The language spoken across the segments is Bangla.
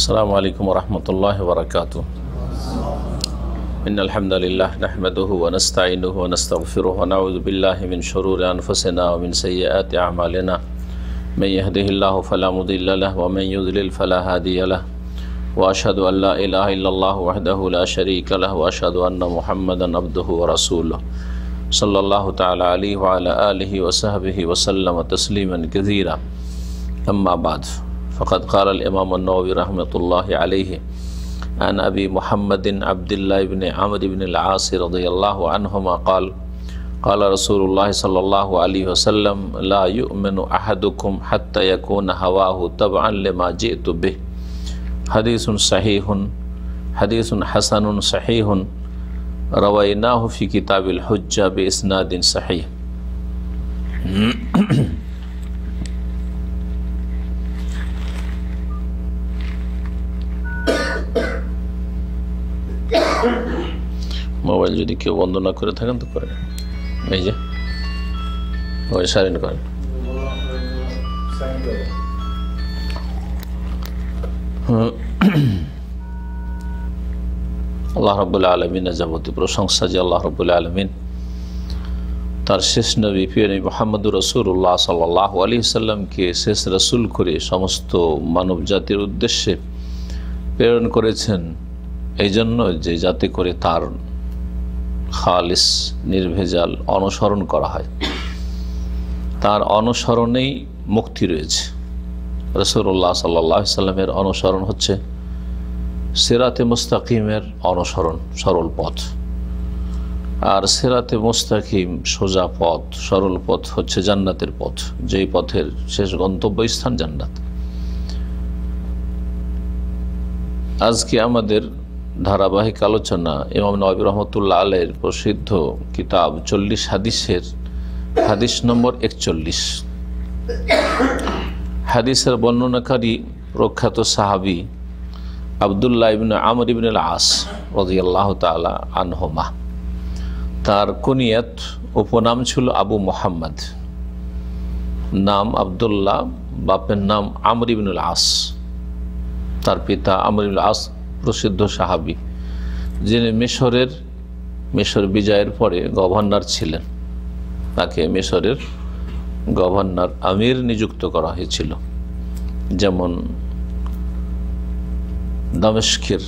السلام علیکم ورحمت اللہ وبرکاتہ ان الحمدللہ نحمده ونستعینه ونستغفره ونعوذ باللہ من شرور انفسنا ومن سیئیات اعمالنا من يهده اللہ فلا مضل له ومن يذلل فلا هادی له واشهد ان لا الہ الا اللہ وحده لا شریک له واشهد ان محمد عبده ورسوله صلی اللہ تعالی علیہ وعلی آلہ وصحبہ وسلم تسلیما کذیرا اما بعد فرحمت فقد قال الامام نوبی رحمۃُ اللّہ علیہ محمد عبد بن العاص قال قال رسول وسلم لا يؤمن احدكم حتى يكون هواه حدیث الصحی ہن حدیث الحسن الصحی ہن رو نافی کی تابل حج بسنا دن صحیح মোবাইল যদি কেউ বন্ধ না করে থাকেন তো করে এই যে ওই সাইলেন্ট করেন আল্লাহ রবুল্লা আলমিনের যাবতীয় প্রশংসা যে আল্লাহ রবুল্লা আলমিন তার শেষ নবী পিয়ন মোহাম্মদুর উল্লাহ সাল্লাহ আলী সাল্লামকে শেষ রসুল করে সমস্ত মানব জাতির উদ্দেশ্যে প্রেরণ করেছেন এই জন্য যে যাতে করে তার খালিস নির্ভেজাল অনুসরণ করা হয় তার অনুসরণেই মুক্তি রয়েছে রসুল্লাহ সাল্লাহ সাল্লামের অনুসরণ হচ্ছে সেরাতে মুস্তাকিমের অনুসরণ সরল পথ আর সেরাতে মুস্তাকিম সোজা পথ সরল পথ হচ্ছে জান্নাতের পথ যেই পথের শেষ গন্তব্য স্থান জান্নাত আজকে আমাদের ধারাবাহিক আলোচনা ইমাম নবির রহমতুল্লাহ আলের প্রসিদ্ধ কিতাব চল্লিশ হাদিসের হাদিস নম্বর একচল্লিশ হাদিসের বর্ণনাকারী প্রখ্যাত সাহাবি আবদুল্লাহ ইবিন আমর ইবিন আস রাজিয়াল্লাহ তালা আনহমা তার কুনিয়াত উপনাম ছিল আবু মোহাম্মদ নাম আবদুল্লাহ বাপের নাম আমর ইবিনুল আস তার পিতা আমর ইবুল আস প্রসিদ্ধ সাহাবি যিনি মিশরের মিশর বিজয়ের পরে গভর্নর ছিলেন তাকে মিশরের গভর্নর আমির নিযুক্ত করা হয়েছিল যেমন দমেশকের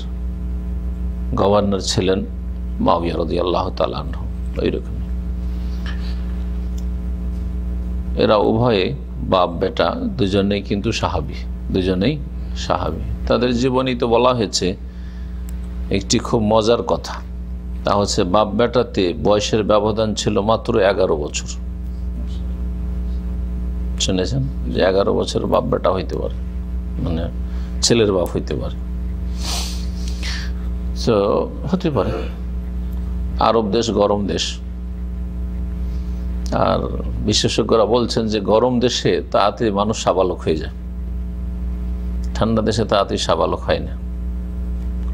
গভর্নর ছিলেন মাবিয়া আল্লাহ তালাহ ওই রকম এরা উভয়ে বাপ বেটা দুজনেই কিন্তু সাহাবি দুজনেই সাহাবি তাদের জীবনী তো বলা হয়েছে একটি খুব মজার কথা তা হচ্ছে বাপ বেটাতে বয়সের ব্যবধান ছিল মাত্র এগারো বছর শুনেছেন যে এগারো বছর বাপ বেটা হইতে পারে মানে ছেলের বাপ হইতে পারে তো হতে পারে আরব দেশ গরম দেশ আর বিশেষজ্ঞরা বলছেন যে গরম দেশে তাতে মানুষ সাবালক হয়ে যায় ঠান্ডা দেশে তাড়াতাড়ি সাবালক হয় না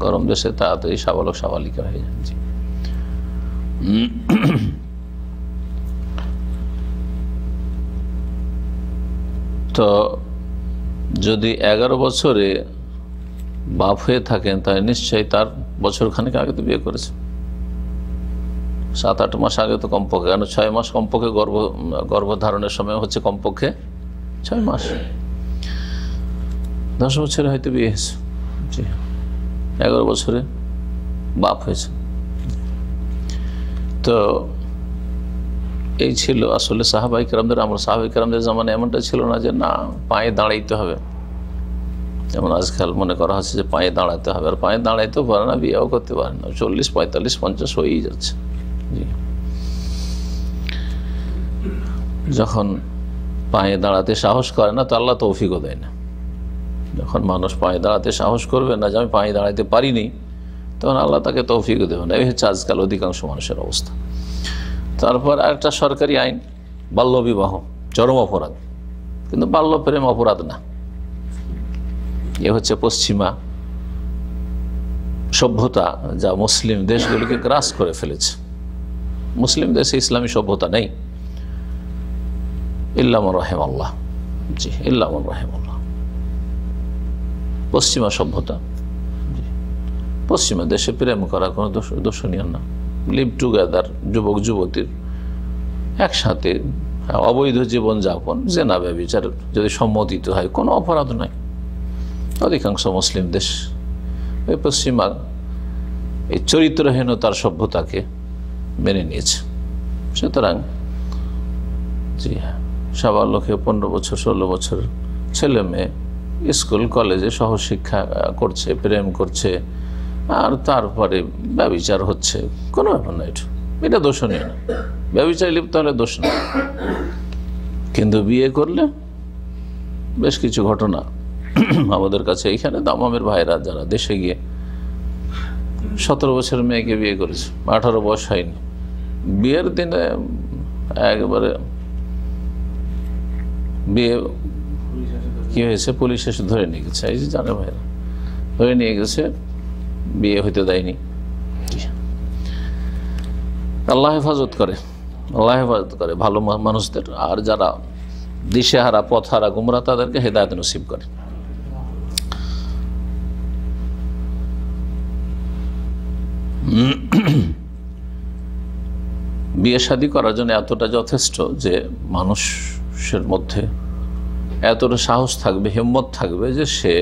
গরম দেশে তাড়াতাড়ি সাবালক সাবালিকা হয়ে যাচ্ছে তো যদি এগারো বছরে বাপ হয়ে থাকেন তাহলে নিশ্চয়ই তার বছরখানেক আগে তো বিয়ে করেছে সাত আট মাস আগে তো কমপক্ষে কেন ছয় মাস কমপক্ষে গর্ভ গর্ভধারণের সময় হচ্ছে কমপক্ষে ছয় মাস দশ বছরে হয়তো বিয়ে হয়েছে জি এগারো বছরে বাপ হয়েছে তো এই ছিল আসলে সাহাবাই কেরামদের আমরা সাহাবাই কেরামদের জামানে এমনটা ছিল না যে না পায়ে দাঁড়াইতে হবে যেমন আজকাল মনে করা হচ্ছে যে পায়ে দাঁড়াতে হবে আর পায়ে দাঁড়াইতেও পারে না বিয়েও করতে পারে না চল্লিশ পঁয়তাল্লিশ পঞ্চাশ হয়েই যাচ্ছে জি যখন পায়ে দাঁড়াতে সাহস করে না তো আল্লাহ তৌফিকও দেয় না যখন মানুষ পায়ে দাঁড়াতে সাহস করবে না যে আমি পায়ে দাঁড়াইতে পারিনি তখন আল্লাহ তাকে তৌফিক দেবে না এই হচ্ছে আজকাল অধিকাংশ মানুষের অবস্থা তারপর একটা সরকারি আইন বাল্যবিবাহ চরম অপরাধ কিন্তু বাল্যপ্রেম অপরাধ না এ হচ্ছে পশ্চিমা সভ্যতা যা মুসলিম দেশগুলিকে গ্রাস করে ফেলেছে মুসলিম দেশে ইসলামী সভ্যতা নেই ইল্লামুর রহেম আল্লাহ জি ইল্লামুর রহেম আল্লাহ পশ্চিমা সভ্যতা পশ্চিমা দেশে প্রেম করা কোনো দর্শনীয় না লিভ টুগেদার যুবক যুবতীর একসাথে অবৈধ জীবনযাপন না ব্যবচার যদি সম্মতিত হয় কোনো অপরাধ নাই অধিকাংশ মুসলিম দেশ ওই পশ্চিমা এই চরিত্রহীনতার সভ্যতাকে মেনে নিয়েছে সুতরাং জি হ্যাঁ সবার লোকে পনেরো বছর ষোলো বছর ছেলে মেয়ে স্কুল কলেজে সহশিক্ষা করছে প্রেম করছে আর তারপরে ব্যবচার হচ্ছে কোনো ব্যাপার না এটা এটা দোষণীয় না ব্যবচারে লিপ্ত হলে দোষ না কিন্তু বিয়ে করলে বেশ কিছু ঘটনা আমাদের কাছে এখানে দামামের ভাইরা যারা দেশে গিয়ে সতেরো বছর মেয়েকে বিয়ে করেছে আঠারো বয়স হয়নি বিয়ের দিনে একবারে বিয়ে কি হয়েছে পুলিশ এসে ধরে নিয়ে গেছে এই যে জানে ভাইরা ধরে নিয়ে গেছে বিয়ে হইতে দেয়নি আল্লাহ হেফাজত করে আল্লাহ হেফাজত করে ভালো মানুষদের আর যারা দিশেহারা পথহারা গুমরা তাদেরকে হেদায়ত নসিব করে বিয়ে শাদী করার জন্য এতটা যথেষ্ট যে মানুষের মধ্যে এতটা সাহস থাকবে হিম্মত থাকবে যে সে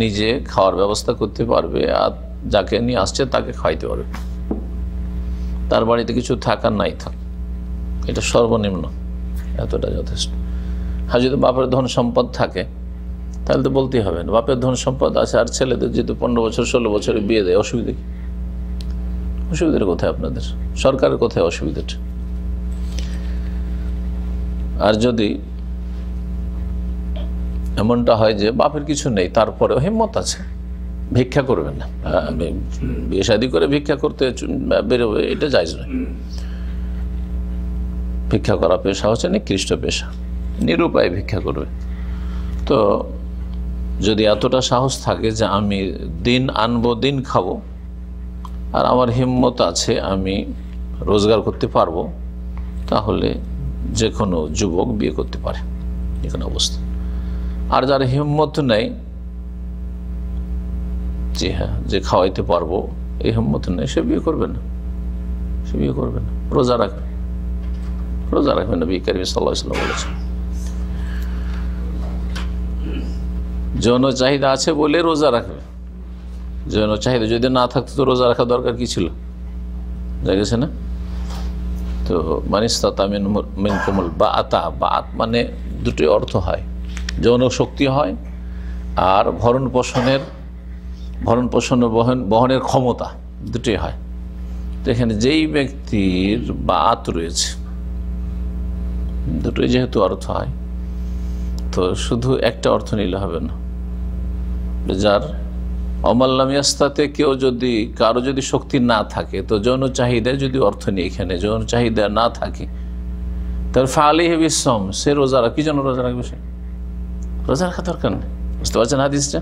নিজে খাওয়ার ব্যবস্থা করতে পারবে আর যাকে নিয়ে আসছে তাকে খাইতে পারবে তার বাড়িতে কিছু থাকার নাই থাক এটা সর্বনিম্ন এতটা যথেষ্ট আর যদি বাপের ধন সম্পদ থাকে তাহলে তো বলতেই হবে না বাপের ধন সম্পদ আছে আর ছেলেদের যেহেতু পনেরো বছর ষোলো বছরে বিয়ে দেয় অসুবিধে কি অসুবিধাটা কোথায় আপনাদের সরকারের কোথায় অসুবিধাটা আর যদি এমনটা হয় যে বাপের কিছু নেই তারপরেও হিম্মত আছে ভিক্ষা করবেন না বিয়ে শাদি করে ভিক্ষা করতে বেরোবে এটা যাইজ নয় ভিক্ষা করা পেশা হচ্ছে নিকৃষ্ট পেশা নিরুপায় ভিক্ষা করবে তো যদি এতটা সাহস থাকে যে আমি দিন আনবো দিন খাবো আর আমার হিম্মত আছে আমি রোজগার করতে পারবো তাহলে যে কোনো যুবক বিয়ে করতে পারে এখানে অবস্থা আর যার হিম্মত নেই জি হ্যাঁ যে খাওয়াইতে পারবো এই হিম্মত নেই সে বিয়ে করবে না সে বিয়ে করবে না রোজা রাখবে রোজা রাখবে না করিম সাল্লাহ ইসলাম বলেছেন যৌন চাহিদা আছে বলে রোজা রাখবে যৌন চাহিদা যদি না থাকতো তো রোজা রাখা দরকার কি ছিল দেখেছে না তো মানিস্তা তামিন মিনকুমল বা আতা বা মানে দুটোই অর্থ হয় যৌন শক্তি হয় আর ভরণ পোষণের ভরণ পোষণ বহন বহনের ক্ষমতা দুটোই হয় তো এখানে যেই ব্যক্তির বাত রয়েছে দুটোই যেহেতু অর্থ হয় তো শুধু একটা অর্থ নিলে হবে না যার অমাল্লামিয়াস্তাতে কেউ যদি কারো যদি শক্তি না থাকে তো যৌন চাহিদায় যদি অর্থ নিয়ে এখানে যৌন চাহিদা না থাকে তার ফালি হেবিসম সে রোজা রাখি যেন রোজা রাখবে সে রোজা রাখা দরকার নেই বুঝতে পারছেন হাদিসটা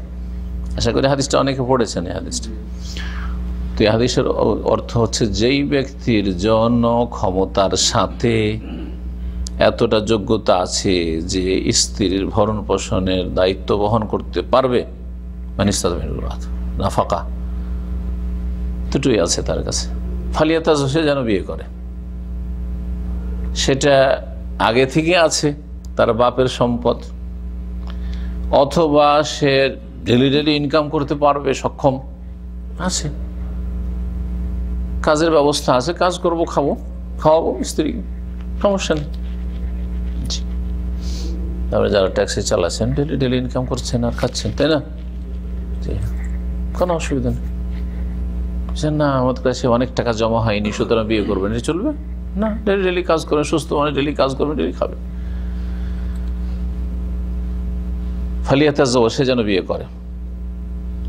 আশা করি হাদিসটা অনেকে পড়েছেন এই হাদিসটা তো এই হাদিসের অর্থ হচ্ছে যেই ব্যক্তির জন ক্ষমতার সাথে এতটা যোগ্যতা আছে যে স্ত্রীর ভরণ পোষণের দায়িত্ব বহন করতে পারবে মানে না ফাঁকা দুটোই আছে তার কাছে ফালিয়া তাজ সে যেন বিয়ে করে সেটা আগে থেকে আছে তার বাপের সম্পদ অথবা সে ডেলি ডেলি ইনকাম করতে পারবে সক্ষম আছে কাজের ব্যবস্থা আছে কাজ করব খাবো খাওয়াবো স্ত্রী সমস্যা নেই তারপরে যারা ট্যাক্সি চালাচ্ছেন ডেলি ডেলি ইনকাম করছেন আর খাচ্ছেন তাই না কোনো অসুবিধা নেই না আমার কাছে অনেক টাকা জমা হয়নি সুতরাং বিয়ে করবেন চলবে না ডেলি ডেলি কাজ করবেন সুস্থ মানে ডেলি কাজ করবেন ডেলি খাবেন ফালিয়াতা সে যেন বিয়ে করে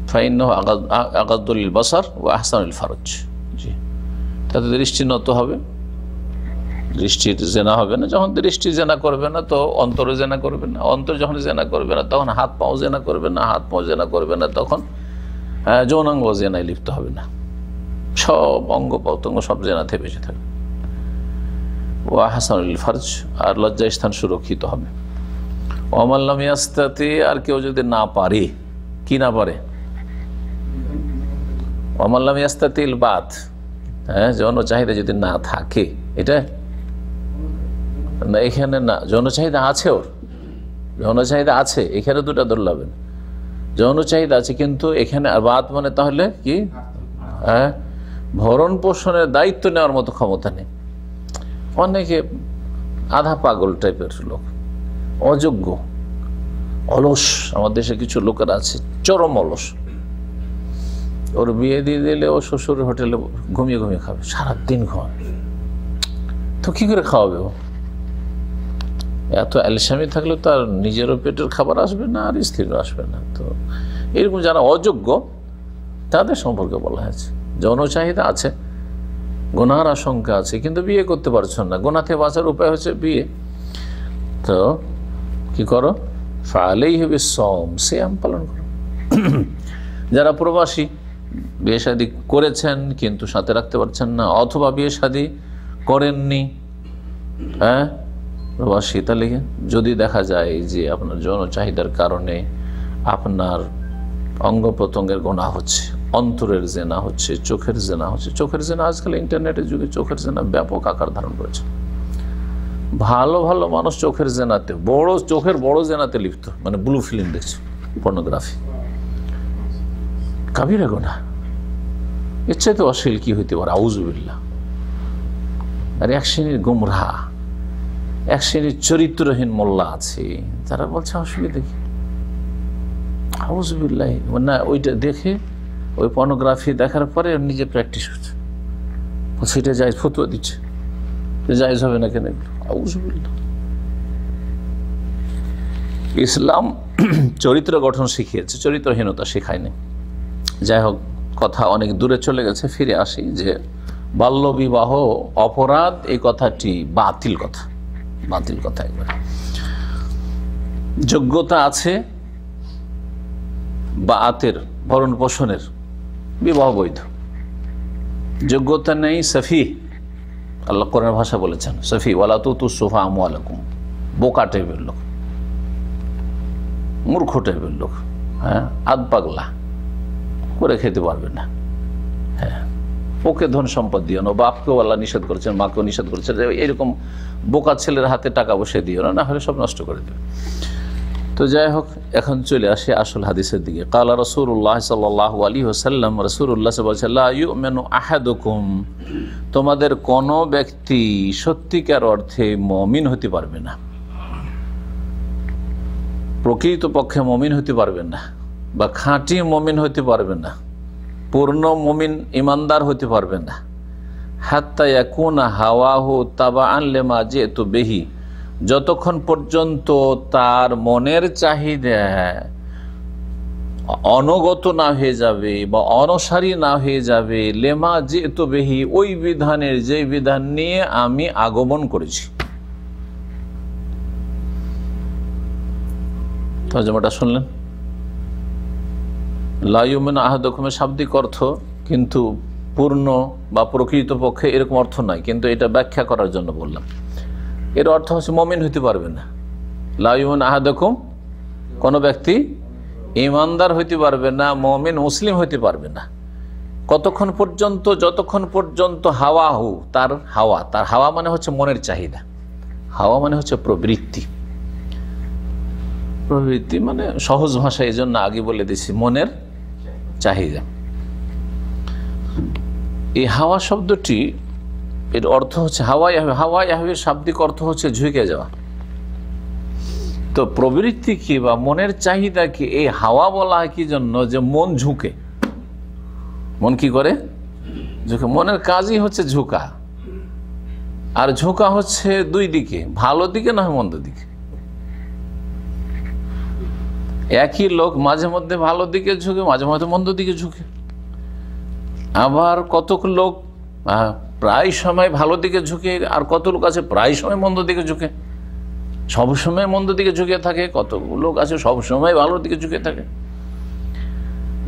ফাইন আগাদুল বাসার ও আহসানুল ফারজ জি তাতে দৃষ্টিনত হবে দৃষ্টির জেনা হবে না যখন দৃষ্টি জেনা করবে না তো অন্তরে জেনা করবে না অন্তর যখন জেনা করবে না তখন হাত পাও জেনা করবে না হাত পাও জেনা করবে না তখন যৌনাঙ্গ জেনায় লিপ্ত হবে না সব অঙ্গ প্রত্যঙ্গ সব জেনাতে বেঁচে থাকবে ও হাসানুল ফারজ আর লজ্জা স্থান সুরক্ষিত হবে অমাল্লাম ইয়াস্তাতে আর কেউ যদি না পারে কি না পারে অমাল্লাম ইয়াস্তাতিল বাত হ্যাঁ যৌন চাহিদা যদি না থাকে এটা না এখানে না জনচাহিদা আছে ওর জনচাহিদা চাহিদা আছে এখানে দুটা দৌড়লাবেন যৌন চাহিদা আছে কিন্তু এখানে আর বাদ মানে তাহলে কি হ্যাঁ ভরণ পোষণের দায়িত্ব নেওয়ার মতো ক্ষমতা নেই অনেকে আধা পাগল টাইপের লোক অযোগ্য অলস আমার দেশে কিছু লোকের আছে চরম অলস ওর বিয়ে দিয়ে দিলে ও শ্বশুর হোটেলে ঘুমিয়ে ঘুমিয়ে খাবে সারাদিন ঘুমাবে তো কী করে খাওয়াবে ও এত অ্যালসামি থাকলে তার নিজেরও পেটের খাবার আসবে না আর স্ত্রীরও আসবে না তো এরকম যারা অযোগ্য তাদের সম্পর্কে বলা হয়েছে জনচাহিদা আছে গোনার আশঙ্কা আছে কিন্তু বিয়ে করতে পারছেন না গোনা থেকে বাঁচার উপায় হচ্ছে বিয়ে তো কি করো ফালেই হবে সম আম পালন করো যারা প্রবাসী বিয়ে শাদী করেছেন কিন্তু সাথে রাখতে পারছেন না অথবা বিয়ে শাদী করেননি হ্যাঁ প্রবাসী তাহলে যদি দেখা যায় যে আপনার জনচাহিদার চাহিদার কারণে আপনার অঙ্গ প্রত্যঙ্গের গোনা হচ্ছে অন্তরের জেনা হচ্ছে চোখের জেনা হচ্ছে চোখের জেনা আজকাল ইন্টারনেটের যুগে চোখের জেনা ব্যাপক আকার ধারণ করেছে ভালো ভালো মানুষ চোখের জেনাতে বড় চোখের বড় জেনাতে লিপ্ত মানে ব্লু ফিল্ম দেখছে পর্নোগ্রাফি কাবিরা না ইচ্ছে তো অশ্লীল কি হইতে পারে আউজুবিল্লা আর এক শ্রেণীর গুমরা এক শ্রেণীর চরিত্রহীন মোল্লা আছে যারা বলছে অসুবিধা কি হাউজবিল্লাহ না ওইটা দেখে ওই পর্নোগ্রাফি দেখার পরে নিজে প্র্যাকটিস হচ্ছে সেটা যাই ফতুয়া দিচ্ছে যাইজ হবে না কেন এগুলো ইসলাম চরিত্র গঠন শিখিয়েছে চরিত্রহীনতা শেখায়নি যাই হোক কথা অনেক দূরে চলে গেছে ফিরে আসি যে বাল্য বিবাহ অপরাধ এই কথাটি বাতিল কথা বাতিল কথা একবার যোগ্যতা আছে বা আতের ভরণ পোষণের বিবাহ বৈধ যোগ্যতা নেই সাফি আল্লাহ কোরআন ভাষা বলেছেন সফি ওয়ালা তু তু সোফা আমু বোকা টাইপের লোক মূর্খ টাইপের লোক হ্যাঁ আধ পাগলা করে খেতে পারবে না হ্যাঁ ওকে ধন সম্পদ দিও না বাপকেও আল্লাহ নিষেধ করেছেন মাকেও নিষেধ করেছেন এরকম বোকা ছেলের হাতে টাকা বসে দিও না না হলে সব নষ্ট করে দেবে তো যাই হোক এখন চলে আসে আসল হাদিসের দিকে কালা রসুল্লাহ সাল্লাহ আলী হোসাল্লাম রসুল্লাহ সাল্লাহ আহাদুকুম তোমাদের কোনো ব্যক্তি সত্যিকার অর্থে মমিন হতে পারবে না প্রকৃত পক্ষে মমিন হতে পারবে না বা খাঁটি মমিন হতে পারবে না পূর্ণ মমিন ইমানদার হতে পারবে না হাত্তা হাওয়া হো তাবা মা যে তো বেহি যতক্ষণ পর্যন্ত তার মনের চাহিদা অনগত না হয়ে যাবে বা অনসারী না হয়ে যাবে লেমা যেহেতু বেহি ওই বিধানের যে বিধান নিয়ে আমি আগমন করেছি জমাটা শুনলেন লাইমেন আহাদকমের শাব্দিক অর্থ কিন্তু পূর্ণ বা প্রকৃতপক্ষে এরকম অর্থ নয় কিন্তু এটা ব্যাখ্যা করার জন্য বললাম এর অর্থ হচ্ছে মমিন হইতে পারবে না লাইমন আহাদকুম কোনো ব্যক্তি ইমানদার হইতে পারবে না মমিন মুসলিম হইতে পারবে না কতক্ষণ পর্যন্ত যতক্ষণ পর্যন্ত হাওয়া হু তার হাওয়া তার হাওয়া মানে হচ্ছে মনের চাহিদা হাওয়া মানে হচ্ছে প্রবৃত্তি প্রবৃত্তি মানে সহজ ভাষা এই জন্য আগে বলে দিছি মনের চাহিদা এই হাওয়া শব্দটি এর অর্থ হচ্ছে হাওয়াই আহবে হাওয়াই আহবের শাব্দিক অর্থ হচ্ছে ঝুঁকে যাওয়া তো প্রবৃত্তি কি বা মনের চাহিদা কি এই হাওয়া বলা হয় কি জন্য যে মন ঝুঁকে মন কি করে ঝুঁকে মনের কাজই হচ্ছে ঝুঁকা আর ঝুঁকা হচ্ছে দুই দিকে ভালো দিকে না মন্দ দিকে একই লোক মাঝে মধ্যে ভালো দিকে ঝুঁকে মাঝে মধ্যে মন্দ দিকে ঝুঁকে আবার কতক লোক প্রায় সময় ভালো দিকে ঝুঁকে আর কত লোক আছে প্রায় সময় মন্দ দিকে ঝুঁকে সবসময় মন্দ দিকে ঝুঁকে থাকে কত লোক আছে সবসময় ভালোর দিকে ঝুঁকে থাকে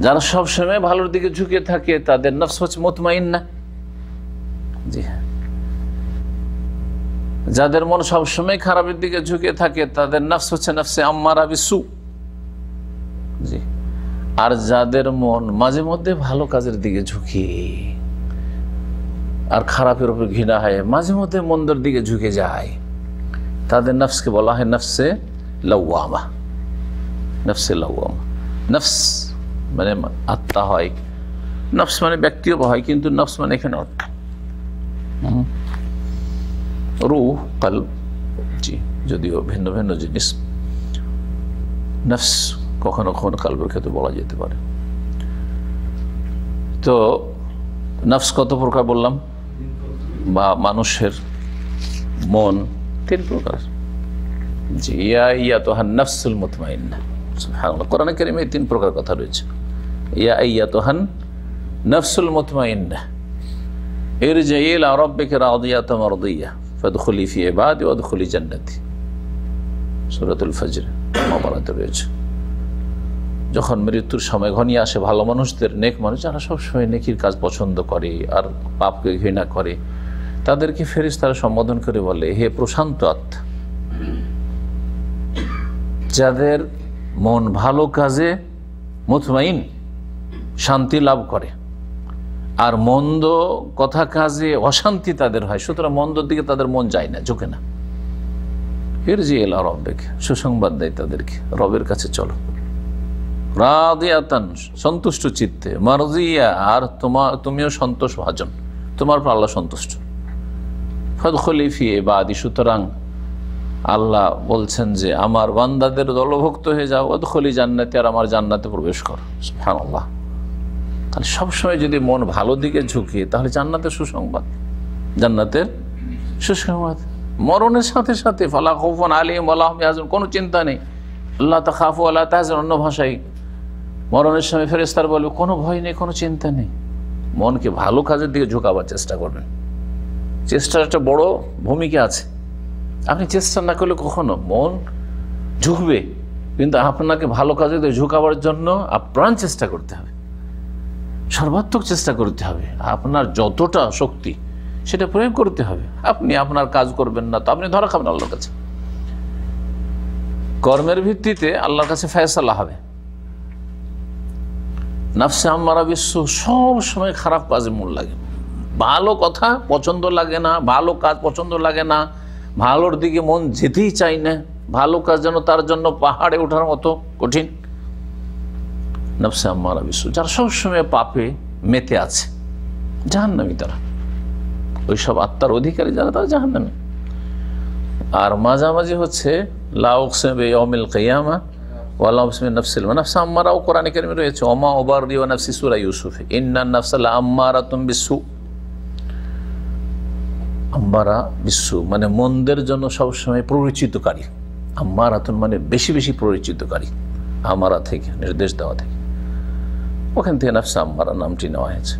যারা সবসময় ভালোর দিকে ঝুঁকে থাকে তাদের নফস হচ্ছে মোতমাইন না জি হ্যাঁ যাদের মন সবসময় খারাপের দিকে ঝুঁকে থাকে তাদের নফস হচ্ছে নফসে আম্মারা বিসু জি আর যাদের মন মাঝে মধ্যে ভালো কাজের দিকে ঝুঁকি আর খারাপের উপর ঘৃণা হয় মাঝে মধ্যে মন্দর দিকে ঝুঁকে যায় তাদের নফসকে বলা হয় নফসে লওয়ামা নফসে লওয়ামা নফস মানে আত্মা হয় নফস মানে ব্যক্তিও হয় কিন্তু নফস মানে এখানে অর্থ রু কাল জি যদিও ভিন্ন ভিন্ন জিনিস নফস কখনো কখনো কালবের ক্ষেত্রে বলা যেতে পারে তো নফস কত প্রকার বললাম বা মানুষের মন তিন প্রকার যে ইয়া ইয়া তো হান নফসুল মতমাইন্না কোরআন কেরিমে তিন প্রকার কথা রয়েছে ইয়া ইয়া তো নফসুল মতমাইন্না এর যে ইল আরব্বিকে রাদিয়া তোমার দিয়া ফদখুলি ফি এবাদ ওদখুলি জান্নাতি সুরাতুল ফজর মহাভারতে রয়েছে যখন মৃত্যুর সময় ঘনিয়ে আসে ভালো মানুষদের নেক মানুষ যারা সবসময় নেকির কাজ পছন্দ করে আর পাপকে ঘৃণা করে তাদেরকে ফেরিস তারা সম্বোধন করে বলে হে প্রশান্ত আত্মা যাদের মন ভালো কাজে মুথমাইন শান্তি লাভ করে আর মন্দ কথা কাজে অশান্তি তাদের হয় সুতরাং মন্দর দিকে তাদের মন যায় না ঝোঁকে না এর যে এলা দেখে সুসংবাদ দেয় তাদেরকে রবের কাছে চলো রাদিয়াতান সন্তুষ্ট চিত্তে মারজিয়া আর তোমার তুমিও সন্তোষ ভাজন তোমার পাল্লা সন্তুষ্ট খদখলিফি এবাদি সুতরাং আল্লাহ বলছেন যে আমার বান্দাদের দলভুক্ত হয়ে যাও অদখলি জান্নাতে আর আমার জান্নাতে প্রবেশ কর হ্যাঁ আল্লাহ তাহলে সবসময় যদি মন ভালো দিকে ঝুঁকিয়ে তাহলে জান্নাতের সুসংবাদ জান্নাতের সুসংবাদ মরণের সাথে সাথে ফালা খোফন আলিম আল্লাহম কোনো চিন্তা নেই আল্লাহ তাহাফু আল্লাহ তাহাজন অন্য ভাষায় মরণের সময় ফেরেস্তার বলবে কোনো ভয় নেই কোনো চিন্তা নেই মনকে ভালো কাজের দিকে ঝুঁকাবার চেষ্টা করবেন চেষ্টার একটা বড় ভূমিকা আছে আপনি চেষ্টা না করলে কখনো মন ঝুঁকবে কিন্তু আপনাকে ভালো কাজে ঝুঁকাবার জন্য আপ্রাণ চেষ্টা করতে হবে সর্বাত্মক চেষ্টা করতে হবে আপনার যতটা শক্তি সেটা প্রয়োগ করতে হবে আপনি আপনার কাজ করবেন না তো আপনি ধরা খাবেন আল্লাহর কাছে কর্মের ভিত্তিতে আল্লাহর কাছে ফেসলা হবে নাফসে আমার বিশ্ব সব সময় খারাপ কাজে মন লাগে ভালো কথা পছন্দ লাগে না ভালো কাজ পছন্দ লাগে না ভালোর দিকে মন যেতেই চাই না ভালো কাজ যেন তার জন্য পাহাড়ে ওঠার মতো কঠিন নবসে আম্মারা বিশ্ব যার সবসময় পাপে মেতে আছে জাহান্নামি তারা ওইসব আত্মার অধিকারী যারা তারা জাহান্নামি আর মাঝামাঝি হচ্ছে লাউকসেবে অমিল কাইয়ামা ওয়ালাউসমে মানে কোরআন রয়েছে অমা ওবার ইউসুফ ইন্নান নফসাল আম্মারা তুমি বিসু আম্বারা বিশ্ব মানে মন্দের জন্য সবসময় প্ররোচিতকারী আম্মারাতন মানে বেশি বেশি প্ররোচিতকারী আমারা থেকে নির্দেশ দেওয়া থেকে ওখান থেকে নাফসা আম্মারা নামটি নেওয়া হয়েছে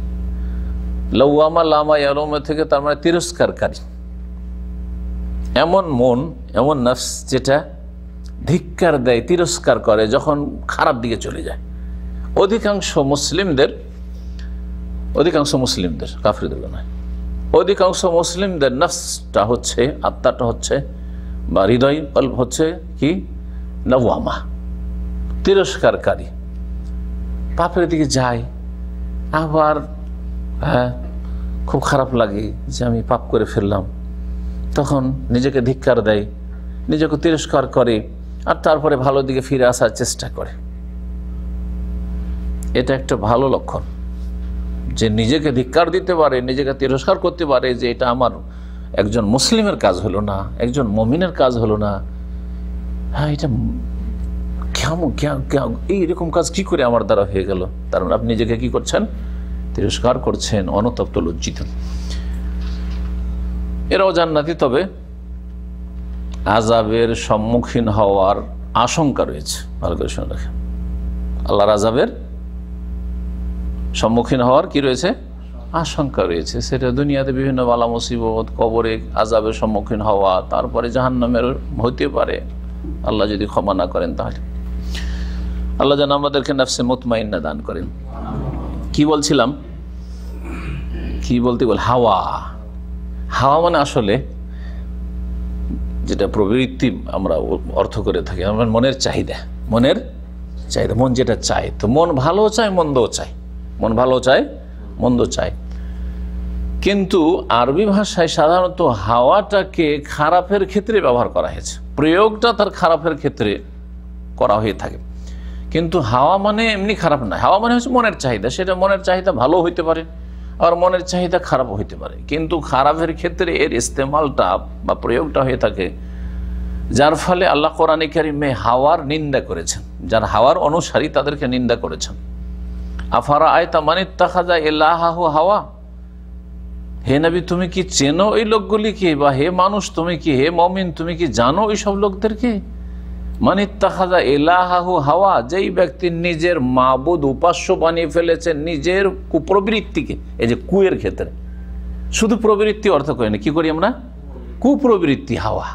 লৌয়ামা লামা ইয়ালোমা থেকে তার মানে তিরস্কারকারী এমন মন এমন নাফস যেটা ধিক্কার দেয় তিরস্কার করে যখন খারাপ দিকে চলে যায় অধিকাংশ মুসলিমদের অধিকাংশ মুসলিমদের কাফরিদুল্লাহ নয় অধিকাংশ মুসলিমদের নফসটা হচ্ছে আত্মাটা হচ্ছে বা হৃদয় কল্প হচ্ছে কি নওয়ামা তিরস্কারকারী পাপের দিকে যায় আবার হ্যাঁ খুব খারাপ লাগে যে আমি পাপ করে ফেললাম তখন নিজেকে ধিক্কার দেয় নিজেকে তিরস্কার করে আর তারপরে ভালো দিকে ফিরে আসার চেষ্টা করে এটা একটা ভালো লক্ষণ যে নিজেকে ধিক্কার দিতে পারে নিজেকে তিরস্কার করতে পারে যে এটা আমার একজন মুসলিমের কাজ হলো না একজন মমিনের কাজ হলো না হ্যাঁ এটা কেমন এইরকম কাজ কি করে আমার দ্বারা হয়ে গেল তার মানে আপনি নিজেকে কি করছেন তিরস্কার করছেন অনতপ্ত লজ্জিত এরাও জান্নাতি তবে আজাবের সম্মুখীন হওয়ার আশঙ্কা রয়েছে ভালো করে শুনে রাখেন আল্লাহর আজাবের সম্মুখীন হওয়ার কি রয়েছে আশঙ্কা রয়েছে সেটা দুনিয়াতে বিভিন্ন বালা মুসিবত কবরে আজাবের সম্মুখীন হওয়া তারপরে জাহান্নামের হইতে পারে আল্লাহ যদি ক্ষমা না করেন তাহলে আল্লাহ যেন আমাদেরকে নাফসে মতমাইন্না দান করেন কি বলছিলাম কি বলতে বল হাওয়া হাওয়া মানে আসলে যেটা প্রবৃত্তি আমরা অর্থ করে থাকি আমার মনের চাহিদা মনের চাহিদা মন যেটা চায় তো মন ভালো চায় মন্দও চায় মন ভালো চায় মন্দ চায় কিন্তু আরবি ভাষায় সাধারণত হাওয়াটাকে খারাপের ক্ষেত্রে ব্যবহার করা হয়েছে প্রয়োগটা তার খারাপের ক্ষেত্রে করা হয়ে থাকে কিন্তু হাওয়া মানে এমনি খারাপ নয় হাওয়া মানে হচ্ছে মনের চাহিদা সেটা মনের চাহিদা ভালো হইতে পারে আর মনের চাহিদা খারাপ হইতে পারে কিন্তু খারাপের ক্ষেত্রে এর ইস্তেমালটা বা প্রয়োগটা হয়ে থাকে যার ফলে আল্লাহ কোরআনে কারিমে হাওয়ার নিন্দা করেছেন যার হাওয়ার অনুসারী তাদেরকে নিন্দা করেছেন আফারা আয়তা মানে তাখাজা এলাহাহু হাওয়া হে নবী তুমি কি চেনো ওই লোকগুলিকে বা হে মানুষ তুমি কি হে মমিন তুমি কি জানো ওই ওইসব লোকদেরকে মানে তাহাজা এলাহাহু হাওয়া যেই ব্যক্তি নিজের মাবুদ উপাস্য বানিয়ে ফেলেছে নিজের কুপ্রবৃত্তিকে এই যে কুয়ের ক্ষেত্রে শুধু প্রবৃত্তি অর্থ করি না কী করি আমরা কুপ্রবৃত্তি হাওয়া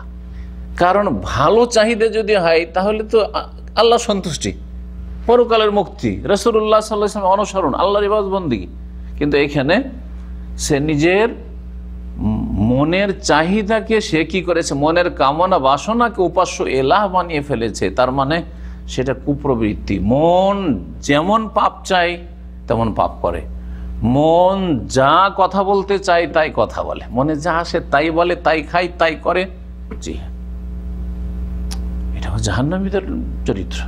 কারণ ভালো চাহিদা যদি হয় তাহলে তো আল্লাহ সন্তুষ্টি পরকালের মুক্তি রসুল্লাহ সাল্লাহ অনুসরণ আল্লাহর ইবাদবন্দি কিন্তু এখানে সে নিজের মনের চাহিদাকে সে কি করেছে মনের কামনা বাসনাকে উপাস্য এলাহ বানিয়ে ফেলেছে তার মানে সেটা কুপ্রবৃত্তি মন যেমন পাপ চাই তেমন পাপ করে মন যা কথা বলতে চাই তাই কথা বলে মনে যা আসে তাই বলে তাই খাই তাই করে জি হ্যাঁ। এটা জাহান্নামীদের চরিত্র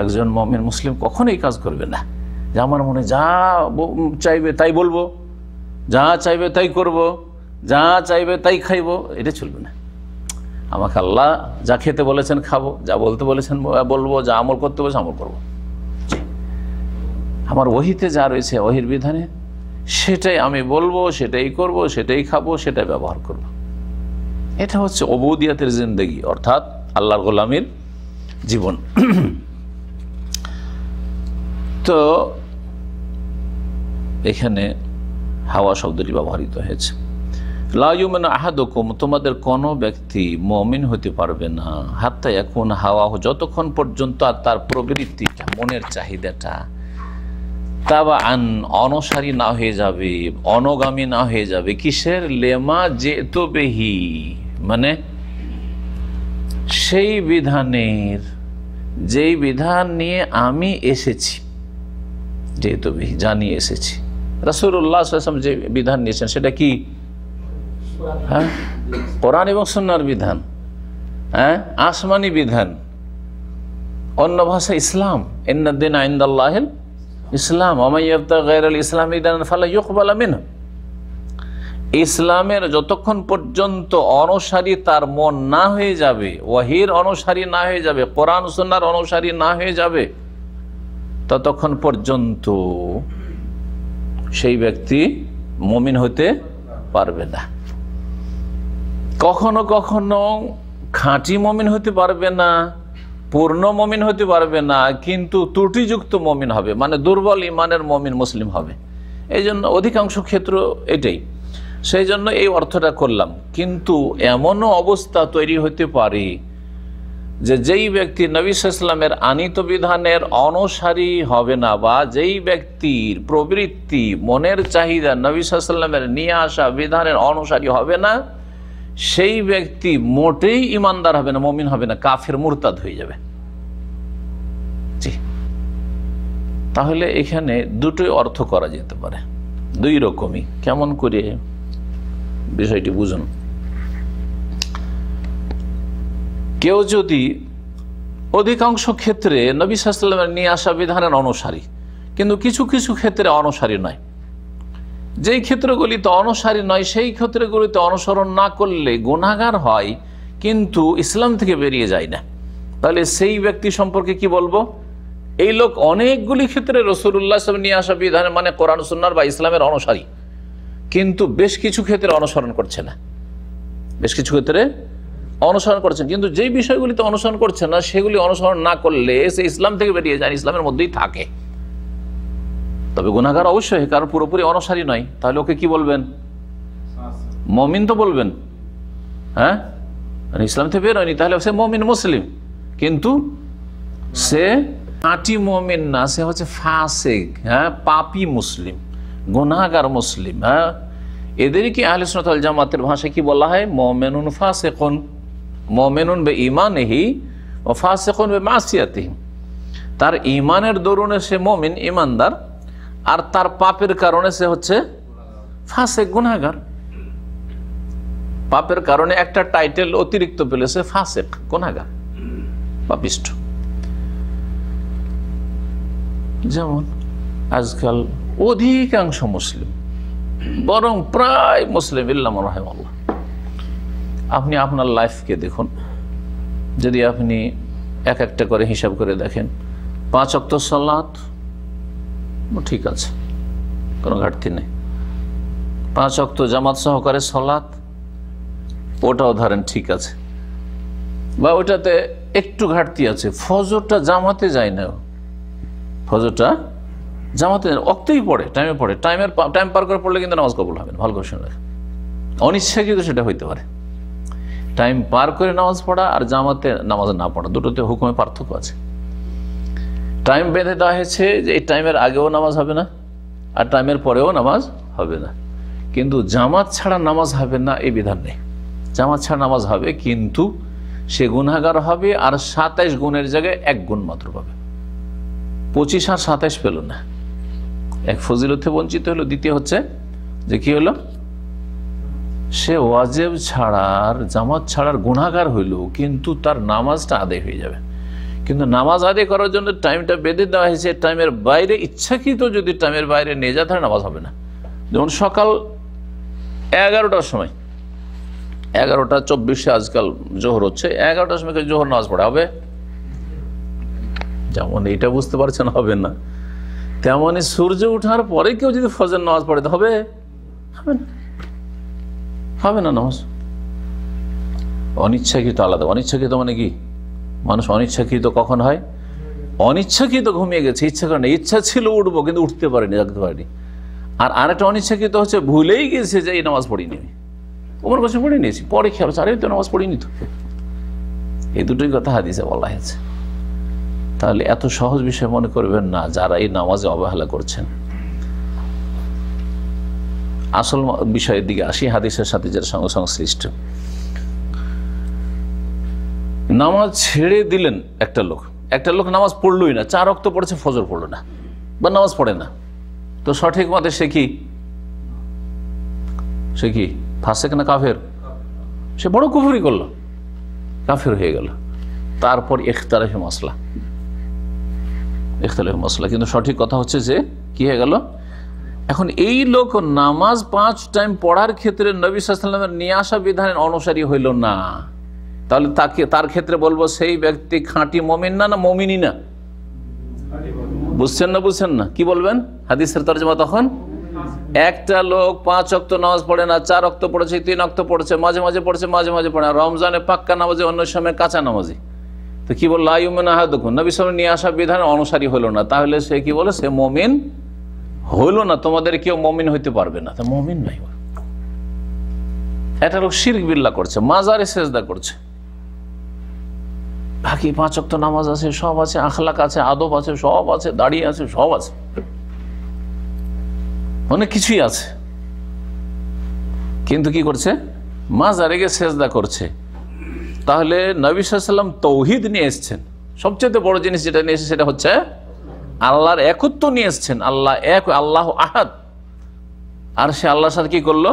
একজন মমিন মুসলিম কখনো এই কাজ করবে না যে আমার মনে যা চাইবে তাই বলবো যা চাইবে তাই করব যা চাইবে তাই খাইব এটা চলবে না আমাকে আল্লাহ যা খেতে বলেছেন খাবো যা বলতে বলেছেন বলবো যা আমল করতে বলেছে আমল করবো আমার ওহিতে যা রয়েছে ওহির বিধানে সেটাই আমি বলবো সেটাই করব সেটাই খাবো সেটাই ব্যবহার করব। এটা হচ্ছে অবৌদিয়াতের জিন্দগি অর্থাৎ আল্লাহর গোলামীর জীবন তো এখানে হাওয়া শব্দটি ব্যবহৃত হয়েছে লাইমেন আহাদকুম তোমাদের কোনো ব্যক্তি মমিন হতে পারবে না হাত এখন হাওয়া যতক্ষণ পর্যন্ত আর তার প্রবৃত্তিটা মনের চাহিদাটা বা আন অনসারী না হয়ে যাবে অনগামী না হয়ে যাবে কিসের লেমা যেত বেহি মানে সেই বিধানের যেই বিধান নিয়ে আমি এসেছি যেহেতু জানিয়ে এসেছি রাসুল্লাহাম যে বিধান নিয়েছেন সেটা কি হ্যাঁ কোরআন এবং সন্ন্যার বিধান হ্যাঁ আসমানি বিধান অন্য ভাষা ইসলাম এন্নাদ্দিন আইন্দাল্লাহ ইসলাম আমাইয়াবতা ইসলাম ইদান ইসলামের যতক্ষণ পর্যন্ত অনুসারী তার মন না হয়ে যাবে ওয়াহির অনুসারী না হয়ে যাবে কোরআন সন্ন্যার অনুসারী না হয়ে যাবে ততক্ষণ পর্যন্ত সেই ব্যক্তি মমিন হতে পারবে না কখনো কখনো খাঁটি মমিন হতে পারবে না পূর্ণ মমিন হতে পারবে না কিন্তু ত্রুটিযুক্ত মমিন হবে মানে দুর্বল ইমানের মমিন মুসলিম হবে এই জন্য অধিকাংশ ক্ষেত্র এটাই সেই জন্য এই অর্থটা করলাম কিন্তু এমনও অবস্থা তৈরি হতে পারে যে যেই ব্যক্তি নবিসামের আনিত বিধানের অনসারী হবে না বা যেই ব্যক্তির প্রবৃত্তি মনের চাহিদা নবিসামের নিয়ে আসা বিধানের অনসারী হবে না সেই ব্যক্তি মোটেই ইমানদার হবে না মমিন হবে না কাফের মুরতাদ হয়ে যাবে জি তাহলে এখানে দুটোই অর্থ করা যেতে পারে দুই রকমই কেমন করে বিষয়টি বুঝুন কেউ যদি অধিকাংশ ক্ষেত্রে নবী সাল্লামের নিয়ে আসা বিধানের অনুসারী কিন্তু কিছু কিছু ক্ষেত্রে অনুসারী নয় যেই ক্ষেত্রগুলিতে অনুসারী নয় সেই ক্ষেত্রগুলিতে অনুসরণ না করলে গুণাগার হয় কিন্তু ইসলাম থেকে বেরিয়ে যায় না তাহলে সেই ব্যক্তি সম্পর্কে কি বলবো এই লোক অনেকগুলি ক্ষেত্রে রসুল্লাহ সব নিয়ে আসা বিধান মানে কোরআন সুন্নার বা ইসলামের অনুসারী কিন্তু বেশ কিছু ক্ষেত্রে অনুসরণ করছে না বেশ কিছু ক্ষেত্রে অনুসরণ করছেন কিন্তু যেই বিষয়গুলিতে অনুসরণ করছেন না সেগুলি অনুসরণ না করলে সে ইসলাম থেকে বেরিয়ে যায় ইসলামের মধ্যেই থাকে তবে গুণাগার অবশ্যই কারণ পুরোপুরি অনুসারী নয় তাহলে ওকে কি বলবেন মমিন তো বলবেন হ্যাঁ মানে ইসলাম থেকে বেরোয়নি তাহলে সে মমিন মুসলিম কিন্তু সে আটি মমিন না সে হচ্ছে ফাসেক হ্যাঁ পাপি মুসলিম গুনাগার মুসলিম হ্যাঁ এদেরকে আহলিসনতাল জামাতের ভাষায় কি বলা হয় মমেনুন ফাসেকন মমেনুন বে ইমানহি ও ফাসেকুন বে মাসিয়াতি তার ইমানের দরুনে সে মমিন ইমানদার আর তার পাপের কারণে সে হচ্ছে ফাঁসে গুনাগার পাপের কারণে একটা টাইটেল অতিরিক্ত পেলে সে ফাসেক গুনাগার পাপিষ্ট যেমন আজকাল অধিকাংশ মুসলিম বরং প্রায় মুসলিম ইল্লাম রহমাল্লাহ আপনি আপনার লাইফকে দেখুন যদি আপনি এক একটা করে হিসাব করে দেখেন পাঁচ অক্ত সালাত ঠিক আছে কোনো ঘাটতি নেই পাঁচ অক্ত জামাত সহকারে সলাত ওটাও ধরেন ঠিক আছে বা ওটাতে একটু ঘাটতি আছে ফজরটা জামাতে যায় না ফজরটা জামাতে অক্তেই পড়ে টাইমে পড়ে টাইমের টাইম পার করে পড়লে কিন্তু নামাজ কবুল হবে ভালো করে শুনে অনিচ্ছাকৃত সেটা হইতে পারে টাইম পার করে নামাজ পড়া আর জামাতে নামাজ না পড়া দুটোতে হুকুমে পার্থক্য আছে টাইম বেঁধে দেওয়া হয়েছে যে এই টাইমের আগেও নামাজ হবে না আর টাইমের পরেও নামাজ হবে না কিন্তু জামাত ছাড়া নামাজ হবে না এই বিধান নেই জামাত ছাড়া নামাজ হবে কিন্তু সে গুণাগার হবে আর সাতাইশ গুণের জায়গায় এক গুণ মাত্র পাবে পঁচিশ আর সাতাইশ পেল না এক ফজিলতে বঞ্চিত হলো দ্বিতীয় হচ্ছে যে কি হলো সে ওয়াজেব ছাড়ার জামাত ছাড়ার গুণাগার হইল কিন্তু তার নামাজটা আদায় হয়ে যাবে কিন্তু নামাজ আদায় করার জন্য টাইমটা বেঁধে দেওয়া হয়েছে টাইমের বাইরে ইচ্ছাকৃত যদি টাইমের বাইরে নিয়ে যায় তাহলে নামাজ হবে না যেমন সকাল এগারোটার সময় এগারোটা চব্বিশে আজকাল জোহর হচ্ছে এগারোটার সময় জোহর নামাজ পড়া হবে যেমন এটা বুঝতে পারছেন হবে না তেমনই সূর্য ওঠার পরে কেউ যদি ফজর নামাজ পড়ে হবে হবে না হবে না নামাজ অনিচ্ছাকৃত আলাদা অনিচ্ছাকৃত মানে কি মানুষ অনিচ্ছাকৃত কখন হয় অনিচ্ছাকৃত ঘুমিয়ে গেছে ইচ্ছা করে না ইচ্ছা ছিল উঠবো কিন্তু উঠতে পারেনি জাগতে পারেনি আর আরেকটা অনিচ্ছাকৃত হচ্ছে ভুলেই গেছে যে এই নামাজ পড়িনি নিবি ওমর বছর পড়ে নিয়েছি পরে খেয়াল হচ্ছে আরে তো নামাজ পড়িনি তো এই দুটোই কথা হাদিসে বলা হয়েছে তাহলে এত সহজ বিষয় মনে করবেন না যারা এই নামাজে অবহেলা করছেন আসল বিষয়ের দিকে আসি হাদিসের সাথে যারা সঙ্গে সংশ্লিষ্ট নামাজ ছেড়ে দিলেন একটা লোক একটা লোক নামাজ পড়লই না চার রক্ত পড়েছে ফজর পড়লো না বা নামাজ পড়ে না তো সঠিক মতে সে কি সে কি ফাঁসে কেনা কাফের সে বড় কুফুরি করল কাফের হয়ে গেল তারপর এখতারেফে মশলা এখতারেফ মশলা কিন্তু সঠিক কথা হচ্ছে যে কি হয়ে গেল এখন এই লোক নামাজ পাঁচ টাইম পড়ার ক্ষেত্রে নবী সাল্লামের নিয়ে আসা বিধানের অনুসারী হইল না তাহলে তাকে তার ক্ষেত্রে বলবো সেই ব্যক্তি খাঁটি মমিন না না মমিনই না বুঝছেন না বুঝছেন না কি বলবেন হাদিসের তর্জমা তখন একটা লোক পাঁচ অক্ত নামাজ পড়ে না চার অক্ত পড়েছে তিন অক্ত পড়েছে মাঝে মাঝে পড়েছে মাঝে মাঝে পড়ে না রমজানে পাক্কা নামাজে অন্য সময় কাঁচা নামাজে তো কি বললো আয়ুমেন দেখুন নবী সালাম নিয়ে আসা বিধানের অনুসারী হলো না তাহলে সে কি বলে সে মমিন হইল না তোমাদের কেউ মমিন হইতে পারবে না তা মমিন নাই এটা লোক শির বিল্লা করছে মাজারে সেজদা করছে বাকি পাঁচ অক্ট নামাজ আছে সব আছে আখলাক আছে আদব আছে সব আছে দাঁড়িয়ে আছে সব আছে অনেক কিছুই আছে কিন্তু কি করছে মাজারে গিয়ে সেজদা করছে তাহলে নবী সাল্লাম তৌহিদ নিয়ে এসছেন সবচেয়ে বড় জিনিস যেটা নিয়ে এসেছে সেটা হচ্ছে আল্লাহর একত্ব নিয়ে এসছেন আল্লাহ এক আল্লাহ আহাদ আর সে আল্লাহর সাথে কি করলো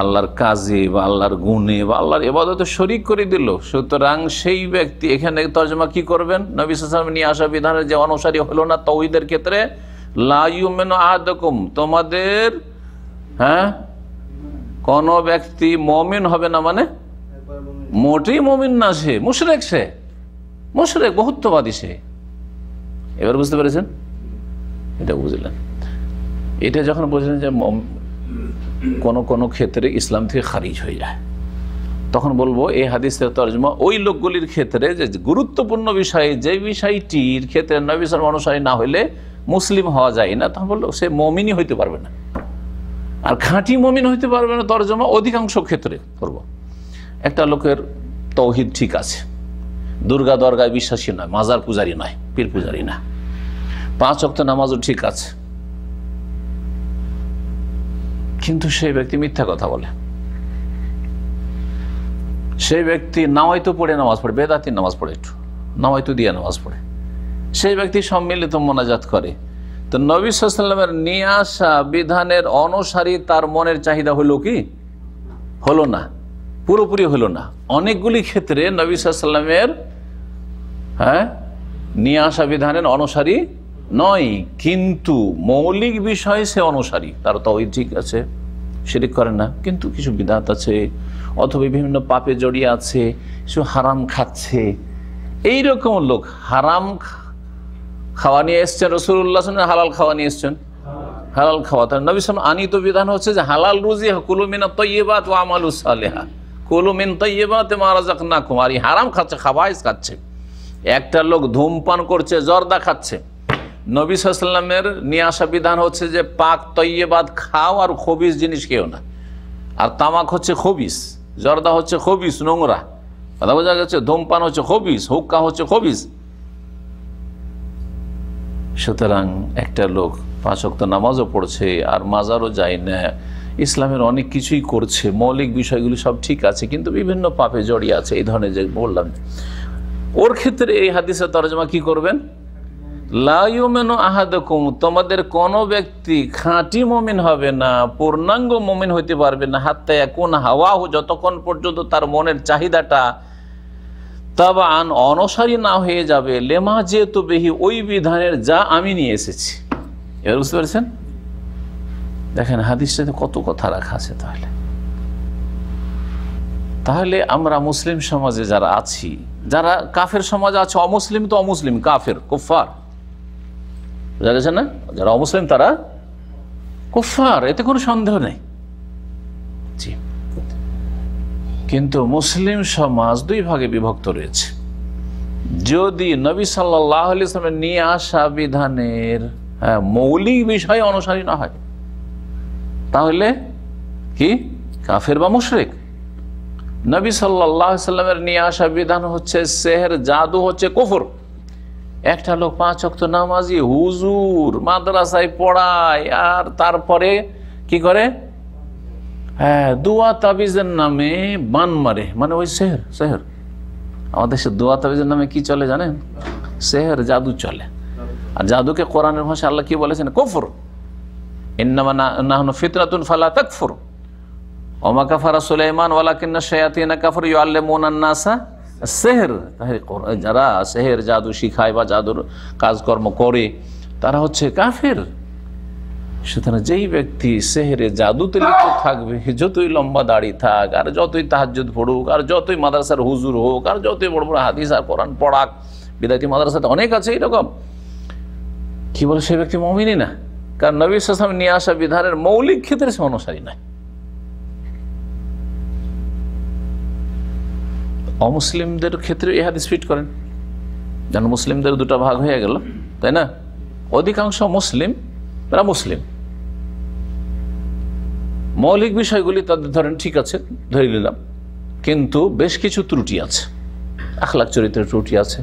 আল্লাহর কাজে বা আল্লাহর গুণে বা আল্লাহর এবাদত শরিক করে দিল সুতরাং সেই ব্যক্তি এখানে তর্জমা কি করবেন নবী নিয়ে আসা বিধানের যে অনুসারী হলো না তৌহিদের ক্ষেত্রে লাইমেন আদকুম তোমাদের হ্যাঁ কোনো ব্যক্তি মমিন হবে না মানে মোটেই মমিন না সে মুশরেক সে মুশরেক বহুত্ববাদী সে এবার বুঝতে পেরেছেন এটা বুঝলেন এটা যখন বুঝলেন যে কোনো কোনো ক্ষেত্রে ইসলাম থেকে খারিজ হয়ে যায় তখন বলবো এই হাদিসের তর্জমা ওই লোকগুলির ক্ষেত্রে যে গুরুত্বপূর্ণ বিষয়ে যে বিষয়টির ক্ষেত্রে মানুষ অনুসারী না হলে মুসলিম হওয়া যায় না তখন বললো সে মমিনই হইতে পারবে না আর খাঁটি মমিন হইতে পারবে না তর্জমা অধিকাংশ ক্ষেত্রে করব। একটা লোকের তৌহিদ ঠিক আছে দুর্গা দর্গায় বিশ্বাসী নয় মাজার পূজারি নয় পীর পূজারি না পাঁচ অক্ত নামাজও ঠিক আছে কিন্তু সেই ব্যক্তি মিথ্যা কথা বলে সেই ব্যক্তি নাওয়াইতো পড়ে নামাজ পড়ে বেদাতি নামাজ পড়ে একটু নাওয়াইতো দিয়ে নামাজ পড়ে সেই ব্যক্তি সম্মিলিত মোনাজাত করে তো নবী সাল্লামের নিয়ে আসা বিধানের অনুসারী তার মনের চাহিদা হলো কি হলো না পুরোপুরি হলো না অনেকগুলি ক্ষেত্রে নবী সাল্লামের হ্যাঁ নিয়ে আসা বিধানের অনুসারী নয় কিন্তু মৌলিক বিষয়ে সে অনুসারী তার তো ওই ঠিক আছে সেটি করে না কিন্তু কিছু বিধাত আছে অথবা বিভিন্ন পাপে জড়িয়ে আছে কিছু হারাম খাচ্ছে এই রকম লোক হারাম খাওয়া নিয়ে এসছেন রসুল্লাহ হালাল খাওয়া নিয়ে এসছেন হালাল খাওয়া তার নবী আনিত বিধান হচ্ছে যে হালাল রুজি কুলুমিনা তৈবাত ও আমাল সালেহা কুলুমিন মারা যাক না কুমারি হারাম খাচ্ছে খাবাইজ খাচ্ছে একটা লোক ধূমপান করছে জর্দা খাচ্ছে নবী সাল্লামের নিয়ে আসা বিধান হচ্ছে যে পাক তৈবাদ খাও আর খবিস জিনিস কেউ না আর তামাক হচ্ছে খবিস জর্দা হচ্ছে খবিস নোংরা কথা বোঝা গেছে ধূমপান হচ্ছে খবিস হুক্কা হচ্ছে খবিস সুতরাং একটা লোক পাঁচ অক্ত নামাজও পড়ছে আর মাজারও যায় না ইসলামের অনেক কিছুই করছে মৌলিক বিষয়গুলি সব ঠিক আছে কিন্তু বিভিন্ন পাপে জড়িয়ে আছে এই ধরনের যে বললাম ওর ক্ষেত্রে এই হাদিসের তরজমা কি করবেন লাউমেনো আহাদকুম তোমাদের কোনো ব্যক্তি খাঁটি মমিন হবে না পূর্ণাঙ্গ মমিন হইতে পারবে না হাত্তা কোন হাওয়া হো যতক্ষণ পর্যন্ত তার মনের চাহিদাটা তাবান অনসারী না হয়ে যাবে লেমা যেহেতু বেহি ওই বিধানের যা আমি নিয়ে এসেছি এবার বুঝতে পারছেন দেখেন হাদিস কত কথা রাখা আছে তাহলে তাহলে আমরা মুসলিম সমাজে যারা আছি যারা কাফের সমাজে আছে অমুসলিম তো অমুসলিম কাফের কুফার বোঝা গেছে না যারা অমুসলিম তারা কুফার এতে কোনো সন্দেহ নেই জি কিন্তু মুসলিম সমাজ দুই ভাগে বিভক্ত রয়েছে যদি নবী সাল্লাহ নিয়ে আসা বিধানের হ্যাঁ, মৌলিক বিষয় অনুসারী না হয় তাহলে কি কাফের বা মুশরেক নবী সাল্লাহ সাল্লামের নিয়ে আসা বিধান হচ্ছে সেহের জাদু হচ্ছে কুফর একটা লোক পাঁচ অক্ত নামাজি হুজুর মাদ্রাসায় পড়ায় আর তারপরে কি করে হ্যাঁ দুয়া তাবিজের নামে বান মারে মানে ওই শেহর শেহর আমাদের দেশে দোয়া তাবিজের নামে কি চলে জানেন শেহর জাদু চলে আর জাদুকে কোরআনের ভাষা আল্লাহ কি বলেছেন কফর ইন্নামা ফিতরাতুন ফালা তাকফুর ওমা ওয়ালা সুলাইমান ওয়ালাকিন্না শায়াতিনা কাফর ইউ আন-নাসা সেহের যারা সেহের জাদু শিখায় বা জাদুর কাজকর্ম করে তারা হচ্ছে কাফের সুতরাং যেই ব্যক্তি সেহেরে জাদুতে লিপ্ত থাকবে যতই লম্বা দাড়ি থাক আর যতই তাহাজুদ পড়ুক আর যতই মাদ্রাসার হুজুর হোক আর যতই বড় বড় হাদিস আর কোরআন পড়াক বিদায়তী মাদ্রাসাতে অনেক আছে এরকম কি বলে সে ব্যক্তি মমিনী না কারণ নবী সালাম নিয়ে আসা বিধানের মৌলিক ক্ষেত্রে সে অনুসারী নয় অমুসলিমদের ক্ষেত্রে এ হাদিস ফিট করেন যেন মুসলিমদের দুটা ভাগ হয়ে গেল তাই না অধিকাংশ মুসলিম তারা মুসলিম মৌলিক বিষয়গুলি তাদের ধরেন ঠিক আছে ধরে নিলাম কিন্তু বেশ কিছু ত্রুটি আছে আখলাক চরিত্রের ত্রুটি আছে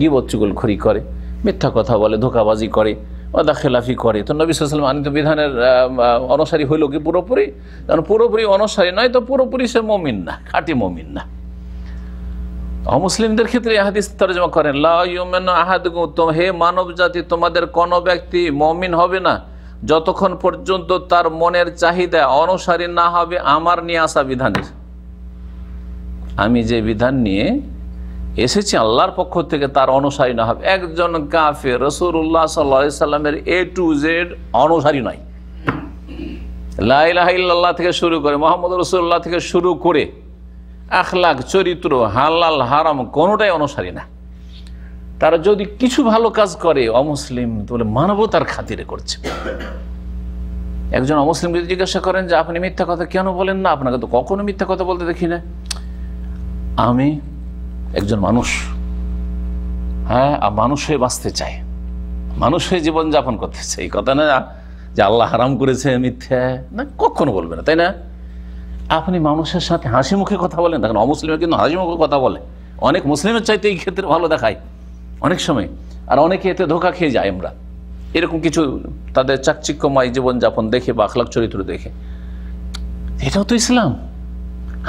গিবচ্চুগল খড়ি করে মিথ্যা কথা বলে ধোকাবাজি করে অদা খেলাফি করে তো নবী সাল্লাম আনিত বিধানের অনুসারী হইল কি পুরোপুরি কারণ পুরোপুরি অনুসারী নয় তো পুরোপুরি সে মমিন না খাঁটি মমিন না অমুসলিমদের ক্ষেত্রে হাদিস তর্জমা করেন লাউমেন আহাদ হে মানব জাতি তোমাদের কোনো ব্যক্তি মমিন হবে না যতক্ষণ পর্যন্ত তার মনের চাহিদা অনুসারী না হবে আমার নিয়ে আসা বিধানের আমি যে বিধান নিয়ে এসেছি আল্লাহর পক্ষ থেকে তার অনুসারী না হবে একজন কাফে রসুল্লাহ সাল্লা সাল্লামের এ টু জেড অনুসারী নয় লাহ থেকে শুরু করে মোহাম্মদ রসুল্লাহ থেকে শুরু করে আখলাখ চরিত্র হালাল হারাম কোনোটাই অনুসারী না তারা যদি কিছু ভালো কাজ করে অমুসলিম তাহলে মানবতার খাতিরে করছে একজন অমুসলিম যদি জিজ্ঞাসা করেন যে আপনি মিথ্যা কথা কেন বলেন না আপনাকে তো কখনো মিথ্যা কথা বলতে দেখি না আমি একজন মানুষ হ্যাঁ আর মানুষ হয়ে বাঁচতে চাই মানুষ হয়ে জীবনযাপন করতে চাই কথা না যে আল্লাহ হারাম করেছে মিথ্যা না কখনো বলবে না তাই না আপনি মানুষের সাথে হাসি মুখে কথা বলেন দেখেন অমুসলিমের কিন্তু হাসি মুখে কথা বলে অনেক মুসলিমের চাইতে এই ক্ষেত্রে ভালো দেখায় অনেক সময় আর অনেকে এতে ধোকা খেয়ে যায় আমরা এরকম কিছু তাদের চাকচিক্যময় জীবনযাপন দেখে বা আখলাক চরিত্র দেখে এটাও তো ইসলাম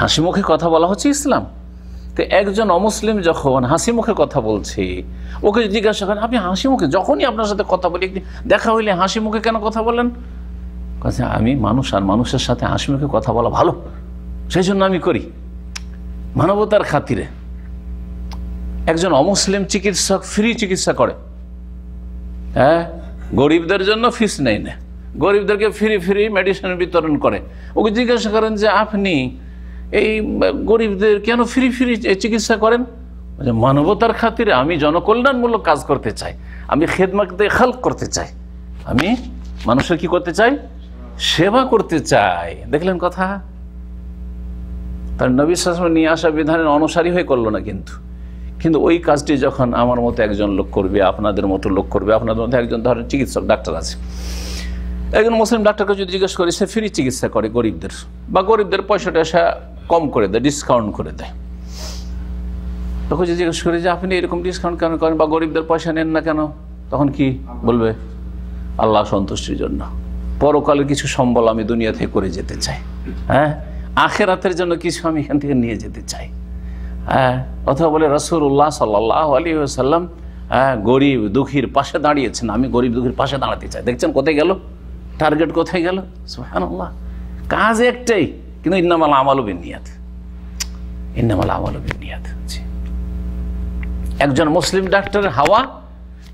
হাসি মুখে কথা বলা হচ্ছে ইসলাম তো একজন অমুসলিম যখন হাসি মুখে কথা বলছে ওকে জিজ্ঞাসা করেন আপনি হাসি মুখে যখনই আপনার সাথে কথা বলি দেখা হইলে হাসি মুখে কেন কথা বলেন কাছে আমি মানুষ আর মানুষের সাথে হাসিমুখে কথা বলা ভালো সেই জন্য আমি করি মানবতার খাতিরে একজন অমুসলিম চিকিৎসক ফ্রি চিকিৎসা করে হ্যাঁ গরিবদের জন্য ফিস নেই না গরিবদেরকে ফ্রি ফ্রি মেডিসিন বিতরণ করে ওকে জিজ্ঞাসা করেন যে আপনি এই গরিবদের কেন ফ্রি ফ্রি চিকিৎসা করেন মানবতার খাতিরে আমি জনকল্যাণমূলক কাজ করতে চাই আমি খেদমাকে খাল করতে চাই আমি মানুষের কি করতে চাই সেবা করতে চায় দেখলেন কথা তার নবিশ্বাস নিয়ে আসা বিধানের অনুসারী হয়ে করলো না কিন্তু কিন্তু ওই কাজটি যখন আমার মতো একজন লোক করবে আপনাদের মতো লোক করবে আপনাদের মধ্যে একজন ধরেন চিকিৎসক ডাক্তার আছে একজন মুসলিম ডাক্তারকে যদি জিজ্ঞেস করি সে ফ্রি চিকিৎসা করে গরিবদের বা গরিবদের পয়সা টয়সা কম করে দেয় ডিসকাউন্ট করে দেয় তখন যদি জিজ্ঞেস করি যে আপনি এরকম ডিসকাউন্ট কেন করেন বা গরিবদের পয়সা নেন না কেন তখন কি বলবে আল্লাহ সন্তুষ্টির জন্য পরকালের কিছু সম্বল আমি দুনিয়া থেকে করে যেতে চাই হ্যাঁ আখেরাতের জন্য কিছু আমি এখান থেকে নিয়ে যেতে চাই হ্যাঁ অথবা বলে রসুল্লাহ সাল্লাহ আলী সাল্লাম হ্যাঁ গরিব দুঃখীর পাশে দাঁড়িয়েছেন আমি গরিব দুঃখীর পাশে দাঁড়াতে চাই দেখছেন কোথায় গেল টার্গেট কোথায় গেল সুহানুল্লাহ কাজ একটাই কিন্তু ইন্নামাল আমল বিনিয়াত ইন্নামাল আমল বিনিয়াত একজন মুসলিম ডাক্তারের হাওয়া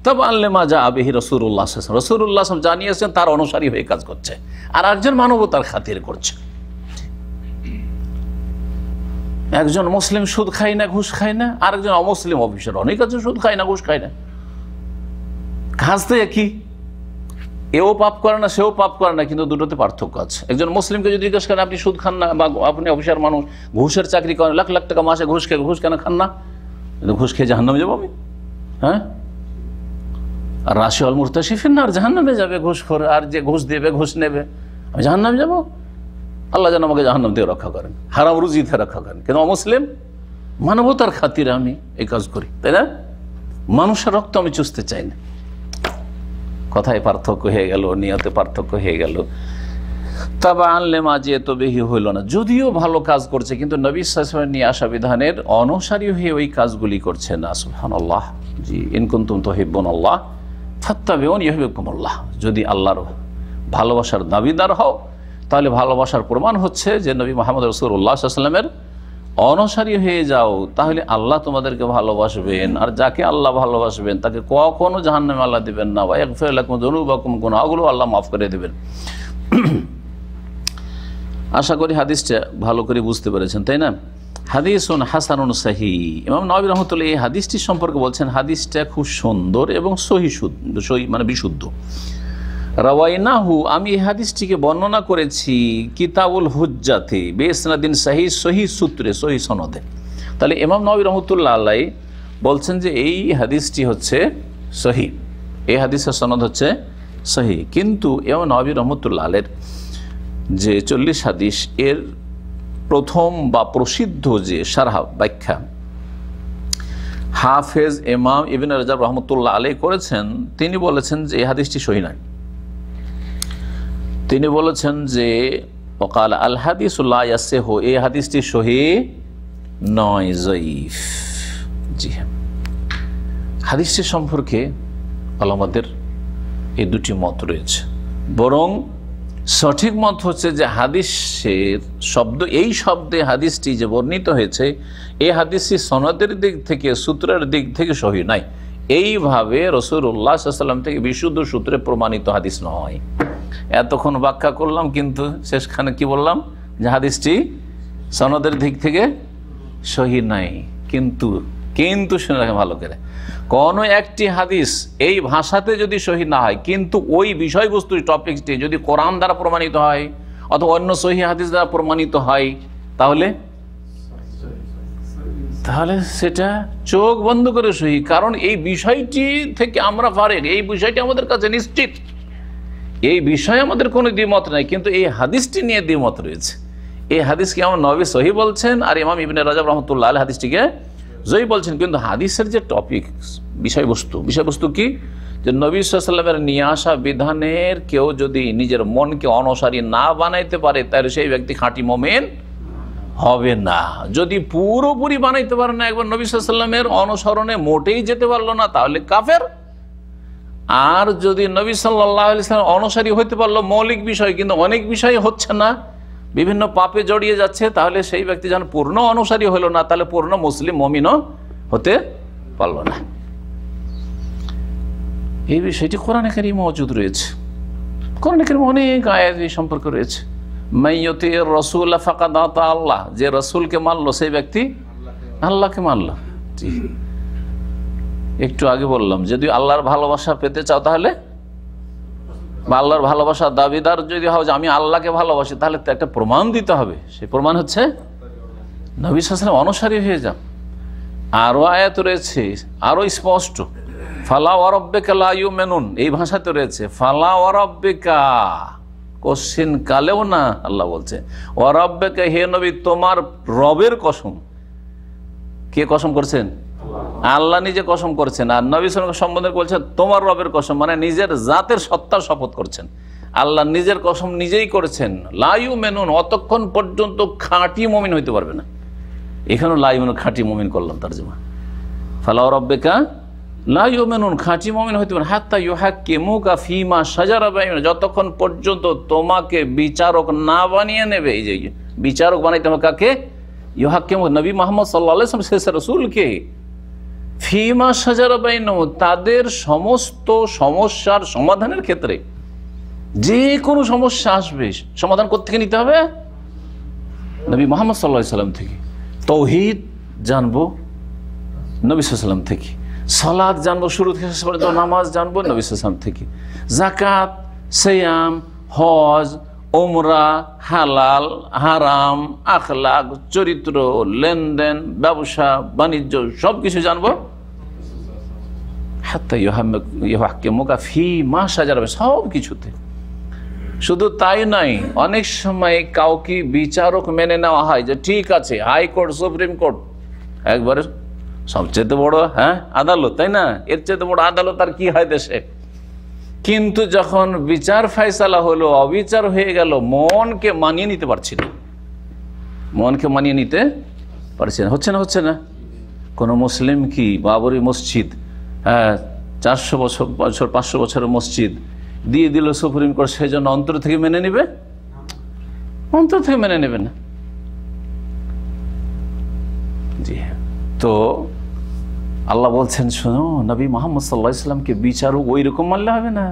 তবে মা যা আবেহি রসুরুল্লাহ আসলাম রসুরুল্লাহ জানিয়েছেন তার অনুসারী হয়ে কাজ করছে আর একজন মানবতার খাতির করছে একজন মুসলিম সুদ খায় না ঘুষ খাই না আর একজন অমুসলিম অফিসার অনেক আছে সুদ খায় না ঘুষ খায় না কাজ তো একই এও পাপ করে না সেও পাপ করে না কিন্তু দুটোতে পার্থক্য আছে একজন মুসলিমকে যদি জিজ্ঞেস করেন আপনি সুদ খান না বা আপনি অফিসার মানুষ ঘুষের চাকরি করেন লাখ লাখ টাকা মাসে ঘুষ খেয়ে ঘুষ কেন খান না ঘুষ খেয়ে জাহান্নামে যাবো আমি হ্যাঁ আর রাশি অল মুরতাসিফিনার জাহান্নামে যাবে ঘুষ খোর আর যে ঘুষ দেবে ঘুষ নেবে আমি জাহান্নাম যাব আল্লাহ যেন আমাকে জাহান্নাম দিয়ে রক্ষা করেন হারাম রুজিতে রক্ষা করেন কিন্তু অমুসলিম মানবতার খাতিরে আমি এই কাজ করি তাই না মানুষের রক্ত আমি চুষতে চাই না কথায় পার্থক্য হয়ে গেল নিয়তে পার্থক্য হয়ে গেল তবে আনলে মাঝে এত বেহি হইল না যদিও ভালো কাজ করছে কিন্তু নবী সাহেবের নিয়ে আসা বিধানের অনুসারী হয়ে ওই কাজগুলি করছে না সুহান আল্লাহ জি ইনকুন্তুম তো হিব্বন আল্লাহ ফাত্তাবেউন ইহবেকুমল্লাহ যদি আল্লাহর ভালোবাসার দাবিদার হও তাহলে ভালোবাসার প্রমাণ হচ্ছে যে নবী মোহাম্মদ রসুল্লাহ আসলামের অনসারী হয়ে যাও তাহলে আল্লাহ তোমাদেরকে ভালোবাসবেন আর যাকে আল্লাহ ভালোবাসবেন তাকে কখনও জাহান্নামে আল্লাহ দেবেন না বা একফেরকম জনুবাকুম কোন ওগুলো আল্লাহ মাফ করে দেবেন আশা করি হাদিসটা ভালো করে বুঝতে পেরেছেন তাই না হাদিসুন হাসানুন সাহি ইমাম নবী রহমতুল্লাহ এই হাদিসটি সম্পর্কে বলছেন হাদিসটা খুব সুন্দর এবং সহি সহি মানে বিশুদ্ধ রাওয়াইনাহু আমি এই হাদিসটিকে বর্ণনা করেছি কিতাবুল হুজ্জাতে বেসনাদিন সাহি সহি সূত্রে সহি সনদে তাহলে ইমাম নবী রহমতুল্লাহ আল্লাহ বলছেন যে এই হাদিসটি হচ্ছে সহি এই হাদিসের সনদ হচ্ছে সহি কিন্তু ইমাম নবী রহমতুল্লাহ আলের যে চল্লিশ হাদিস এর প্রথম বা প্রসিদ্ধ যে সারহা ব্যাখ্যা হাফেজ এমাম ইবিন রাজা রহমতুল্লাহ আলী করেছেন তিনি বলেছেন যে এই হাদিসটি সহি নয় তিনি বলেছেন যে ওকাল আল হাদিস ইয়াসেহ এই হাদিসটি সহি নয় জয়ীফ জি হ্যাঁ হাদিসটি সম্পর্কে আলমাদের এই দুটি মত রয়েছে বরং সঠিক মত হচ্ছে যে হাদিসের শব্দ এই শব্দে হাদিসটি যে বর্ণিত হয়েছে এই হাদিসটি সনদের দিক থেকে সূত্রের দিক থেকে সহি নাই এইভাবে রসুল্লাহ সাল্লাম থেকে বিশুদ্ধ সূত্রে প্রমাণিত হাদিস নয় এতক্ষণ ব্যাখ্যা করলাম কিন্তু শেষখানে কি বললাম যে হাদিসটি সনদের দিক থেকে সহি নাই কিন্তু কিন্তু শুনে রাখে ভালো করে কোনো একটি হাদিস এই ভাষাতে যদি সহি না হয় কিন্তু ওই বিষয়বস্তু টপিকটি যদি কোরআন দ্বারা প্রমাণিত হয় অথবা অন্য সহি হাদিস দ্বারা প্রমাণিত হয় তাহলে তাহলে সেটা চোখ বন্ধ করে সহি কারণ এই বিষয়টি থেকে আমরা ফারেক এই বিষয়টি আমাদের কাছে নিশ্চিত এই বিষয়ে আমাদের কোনো দ্বিমত নাই কিন্তু এই হাদিসটি নিয়ে দ্বিমত রয়েছে এই হাদিসকে আমার নবী সহি বলছেন আর ইমাম ইবিন রাজা রহমতুল্লাহ হাদিসটিকে জয়ী বলছেন কিন্তু হাদিসের যে টপিক বিষয়বস্তু বিষয়বস্তু কি যে নবী সাল্লামের নিয়ে আসা বিধানের কেউ যদি নিজের মনকে অনসারী না বানাইতে পারে তাহলে সেই ব্যক্তি খাঁটি মোমেন হবে না যদি পুরোপুরি বানাইতে পারে না একবার নবী সাল্লামের অনুসরণে মোটেই যেতে পারলো না তাহলে কাফের আর যদি নবী সাল্লাহ অনুসারী হইতে পারলো মৌলিক বিষয় কিন্তু অনেক বিষয় হচ্ছে না বিভিন্ন পাপে জড়িয়ে যাচ্ছে তাহলে সেই ব্যক্তি যেন পূর্ণ অনুসারী হলো না তাহলে পূর্ণ মুসলিম মমিনও হতে পারল না এই বিষয়টি কোরআন কারি মজুদ রয়েছে কোরআন কারিম অনেক আয়াত এই সম্পর্কে রয়েছে মাইয়তি রসুল ফাঁকাদাতা আল্লাহ যে রসুলকে মানলো সেই ব্যক্তি আল্লাহকে মানল একটু আগে বললাম যদি আল্লাহর ভালোবাসা পেতে চাও তাহলে বা আল্লাহর ভালোবাসার দাবিদার যদি হয় যে আমি আল্লাহকে ভালোবাসি তাহলে তো একটা প্রমাণ দিতে হবে সে প্রমাণ হচ্ছে নবী সালাম অনুসারী হয়ে যাও আরও আয়াত রয়েছে আরও স্পষ্ট ফালা ওয়ারব্বেকা লাইউ মেনুন এই ভাষাতে রয়েছে ফালা ওয়ারব্বেকা কশিন কালেও না আল্লাহ বলছে ওয়ারব্বেকা হে নবী তোমার রবের কসম কে কসম করছেন আল্লাহ নিজে কসম করছেন আর নবী সম্বন্ধে বলছেন তোমার রবের কসম মানে নিজের জাতের সত্তার শপথ করছেন আল্লাহ নিজের কসম নিজেই করেছেন লাইউ মেনুন অতক্ষণ পর্যন্ত খাঁটি মমিন হইতে পারবে না এখানেও লাইউ মেনুন খাঁটি মমিন করলাম তার জমা ফালাউ রব্বেকা লাইউ মেনুন খাঁটি মমিন হইতে পারে হাত্তা ইউহাক্কে মুকা ফিমা সাজা বাইমিন যতক্ষণ পর্যন্ত তোমাকে বিচারক না বানিয়ে নেবে এই যে বিচারক বানাইতে হবে কাকে ইউহাক্কে নবী মোহাম্মদ সাল্লাম শেষ রসুলকে ফিমা সাজারা বাইন তাদের সমস্ত সমস্যার সমাধানের ক্ষেত্রে যে কোনো সমস্যা আসবে সমাধান থেকে নিতে হবে নবী মোহাম্মদ সাল্লা সাল্লাম থেকে তৌহিদ জানবো নবী সাল্লাম থেকে সালাদ জানবো শুরু থেকে শেষ পর্যন্ত নামাজ জানবো নবী সাল্লাম থেকে জাকাত সেয়াম হজ ওমরা হালাল হারাম আখলাক চরিত্র লেনদেন ব্যবসা বাণিজ্য সব কিছু জানবো সব কিছুতে শুধু তাই নয় অনেক সময় কাউকে বিচারক মেনে নেওয়া হয় যে ঠিক আছে হাইকোর্ট সুপ্রিম কোর্ট একবারে সবচেয়ে বড় হ্যাঁ আদালত তাই না এর চেয়ে বড় আদালত আর কি হয় দেশে কিন্তু যখন বিচার ফয়সালা হলো অবিচার হয়ে গেল মনকে মানিয়ে নিতে পারছি না মনকে মানিয়ে নিতে পারছি না হচ্ছে না হচ্ছে না কোনো মুসলিম কি বাবরি মসজিদ হ্যাঁ চারশো বছর বছর পাঁচশো বছরের মসজিদ দিয়ে দিল সুপ্রিম কোর্ট সেই জন্য অন্তর থেকে মেনে নেবে অন্তর থেকে মেনে নেবে না জি হ্যাঁ। তো আল্লাহ বলছেন শোনো নবী মোহাম্মদ সাল্লাহ ইসলামকে বিচারও ওই রকম মানলে হবে না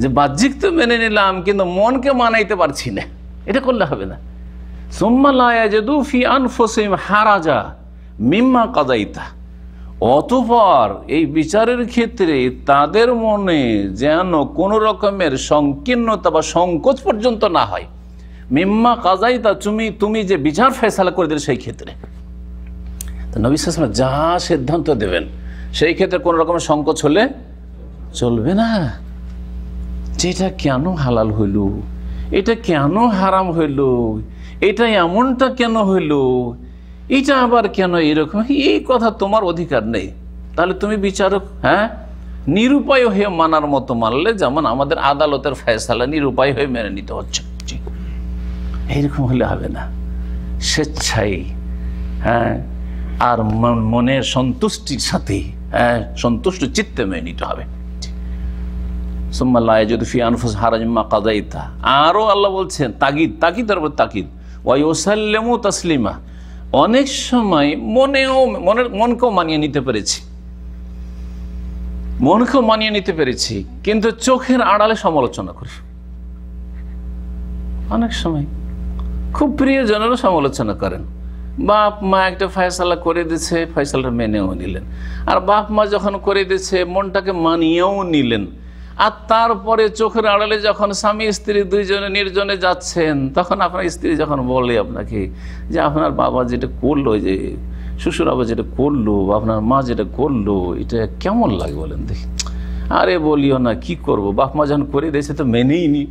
যে বাহ্যিক তো মেনে নিলাম কিন্তু মনকে মানাইতে পারছি না এটা করলে হবে না হারাজা মিম্মা কাদাইতা অতপর এই বিচারের ক্ষেত্রে তাদের মনে যেন কোনো রকমের সংকীর্ণতা বা সংকোচ পর্যন্ত না হয় মিম্মা কাজাইতা তুমি তুমি যে বিচার ফেসলা করে দিলে সেই ক্ষেত্রে তো নবী যা সিদ্ধান্ত দেবেন সেই ক্ষেত্রে কোনো রকমের সংকোচ হলে চলবে না যেটা কেন হালাল হইল এটা কেন হারাম হইল এটা এমনটা কেন হইল এটা আবার কেন এরকম এই কথা তোমার অধিকার নেই তাহলে তুমি বিচারক হ্যাঁ নিরুপায় হয়ে মানার মতো মানলে যেমন আমাদের আদালতের ফয়সালা নিরুপায় হয়ে মেনে নিতে হচ্ছে এইরকম হলে হবে না স্বেচ্ছাই হ্যাঁ আর মনের সন্তুষ্টির সাথে হ্যাঁ সন্তুষ্ট চিত্তে মেনে নিতে হবে আরো আরও আল্লাহ বলছেন তাগিদ তাকিদ আর তাকিদ ওয়াইসাল্লেমও তাসলিমা অনেক সময় মনেও মনের মনকেও মানিয়ে নিতে পেরেছি মনকেও মানিয়ে নিতে পেরেছি কিন্তু চোখের আড়ালে সমালোচনা করি অনেক সময় খুব প্রিয়জনেরও সমালোচনা করেন বাপ মা একটা ফয়সালা করে দিছে ফয়সালাটা মেনেও নিলেন আর বাপ মা যখন করে দিছে মনটাকে মানিয়েও নিলেন আর তারপরে চোখের আড়ালে যখন স্বামী স্ত্রী দুইজনে নির্জনে যাচ্ছেন তখন আপনার স্ত্রী যখন বলে আপনাকে যে আপনার বাবা যেটা করলো যে শ্বশুর বাবা যেটা করলো বা আপনার মা যেটা করলো এটা কেমন লাগে বলেন দেখি আরে বলিও না কি করব বাপ মা যখন করে দিয়েছে তো মেনেই নি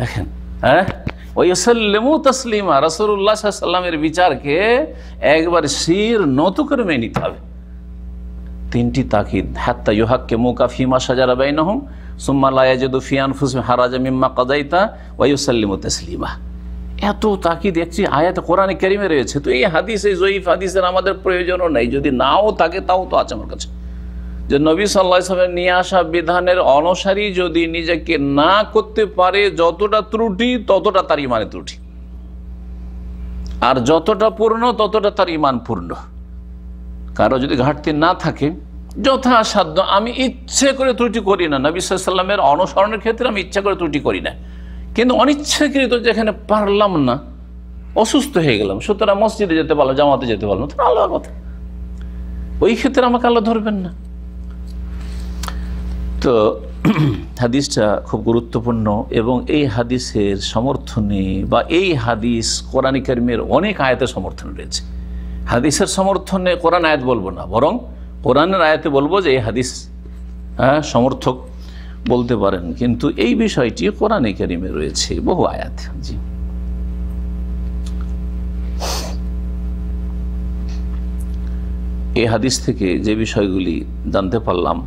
দেখেন হ্যাঁ ওয়াসাল্লামু তসলিমা রসুল্লাহ সাল্লামের বিচারকে একবার শির নত করে মেনে নিতে হবে তিনটি তাকিদ হাত্তা ইউহাককে মুকা ফিমা সাজারা বাইন সুম্মা সুম্মা লায়াজেদু ফিয়ান ফুসমি হারাজা মিম্মা কদাইতা ওয়াইসাল্লিমু তাসলিমা এত তাকিদ একটি আয়াত কোরআনে কারিমে রয়েছে তো এই হাদিস এই জয়ীফ হাদিসের আমাদের প্রয়োজনও নেই যদি নাও থাকে তাও তো আছে আমার কাছে যে নবী সাল্লা সাল্লামের নিয়ে আসা বিধানের অনসারী যদি নিজেকে না করতে পারে যতটা ত্রুটি ততটা তার ইমানে ত্রুটি আর যতটা পূর্ণ ততটা তার ইমান পূর্ণ কারো যদি ঘাটতি না থাকে যথাসাধ্য আমি ইচ্ছে করে ত্রুটি করি না নবী সাল্লামের অনুসরণের ক্ষেত্রে আমি ইচ্ছা করে ত্রুটি করি না কিন্তু অনিচ্ছাকৃত যেখানে পারলাম না অসুস্থ হয়ে গেলাম সুতরাং মসজিদে যেতে পারলাম জামাতে যেতে পারলাম তাহলে আল্লাহর কথা ওই ক্ষেত্রে আমাকে আল্লাহ ধরবেন না তো হাদিসটা খুব গুরুত্বপূর্ণ এবং এই হাদিসের সমর্থনে বা এই হাদিস কোরআন কারিমের অনেক আয়াতের সমর্থন রয়েছে হাদিসের সমর্থনে কোরআন আয়াত বলবো না বরং কোরআনের আয়াতে বলবো যে এই হাদিস হ্যাঁ, সমর্থক বলতে পারেন কিন্তু এই বিষয়টি কোরআন কারিমে রয়েছে বহু আয়াত জি এই হাদিস থেকে যে বিষয়গুলি জানতে পারলাম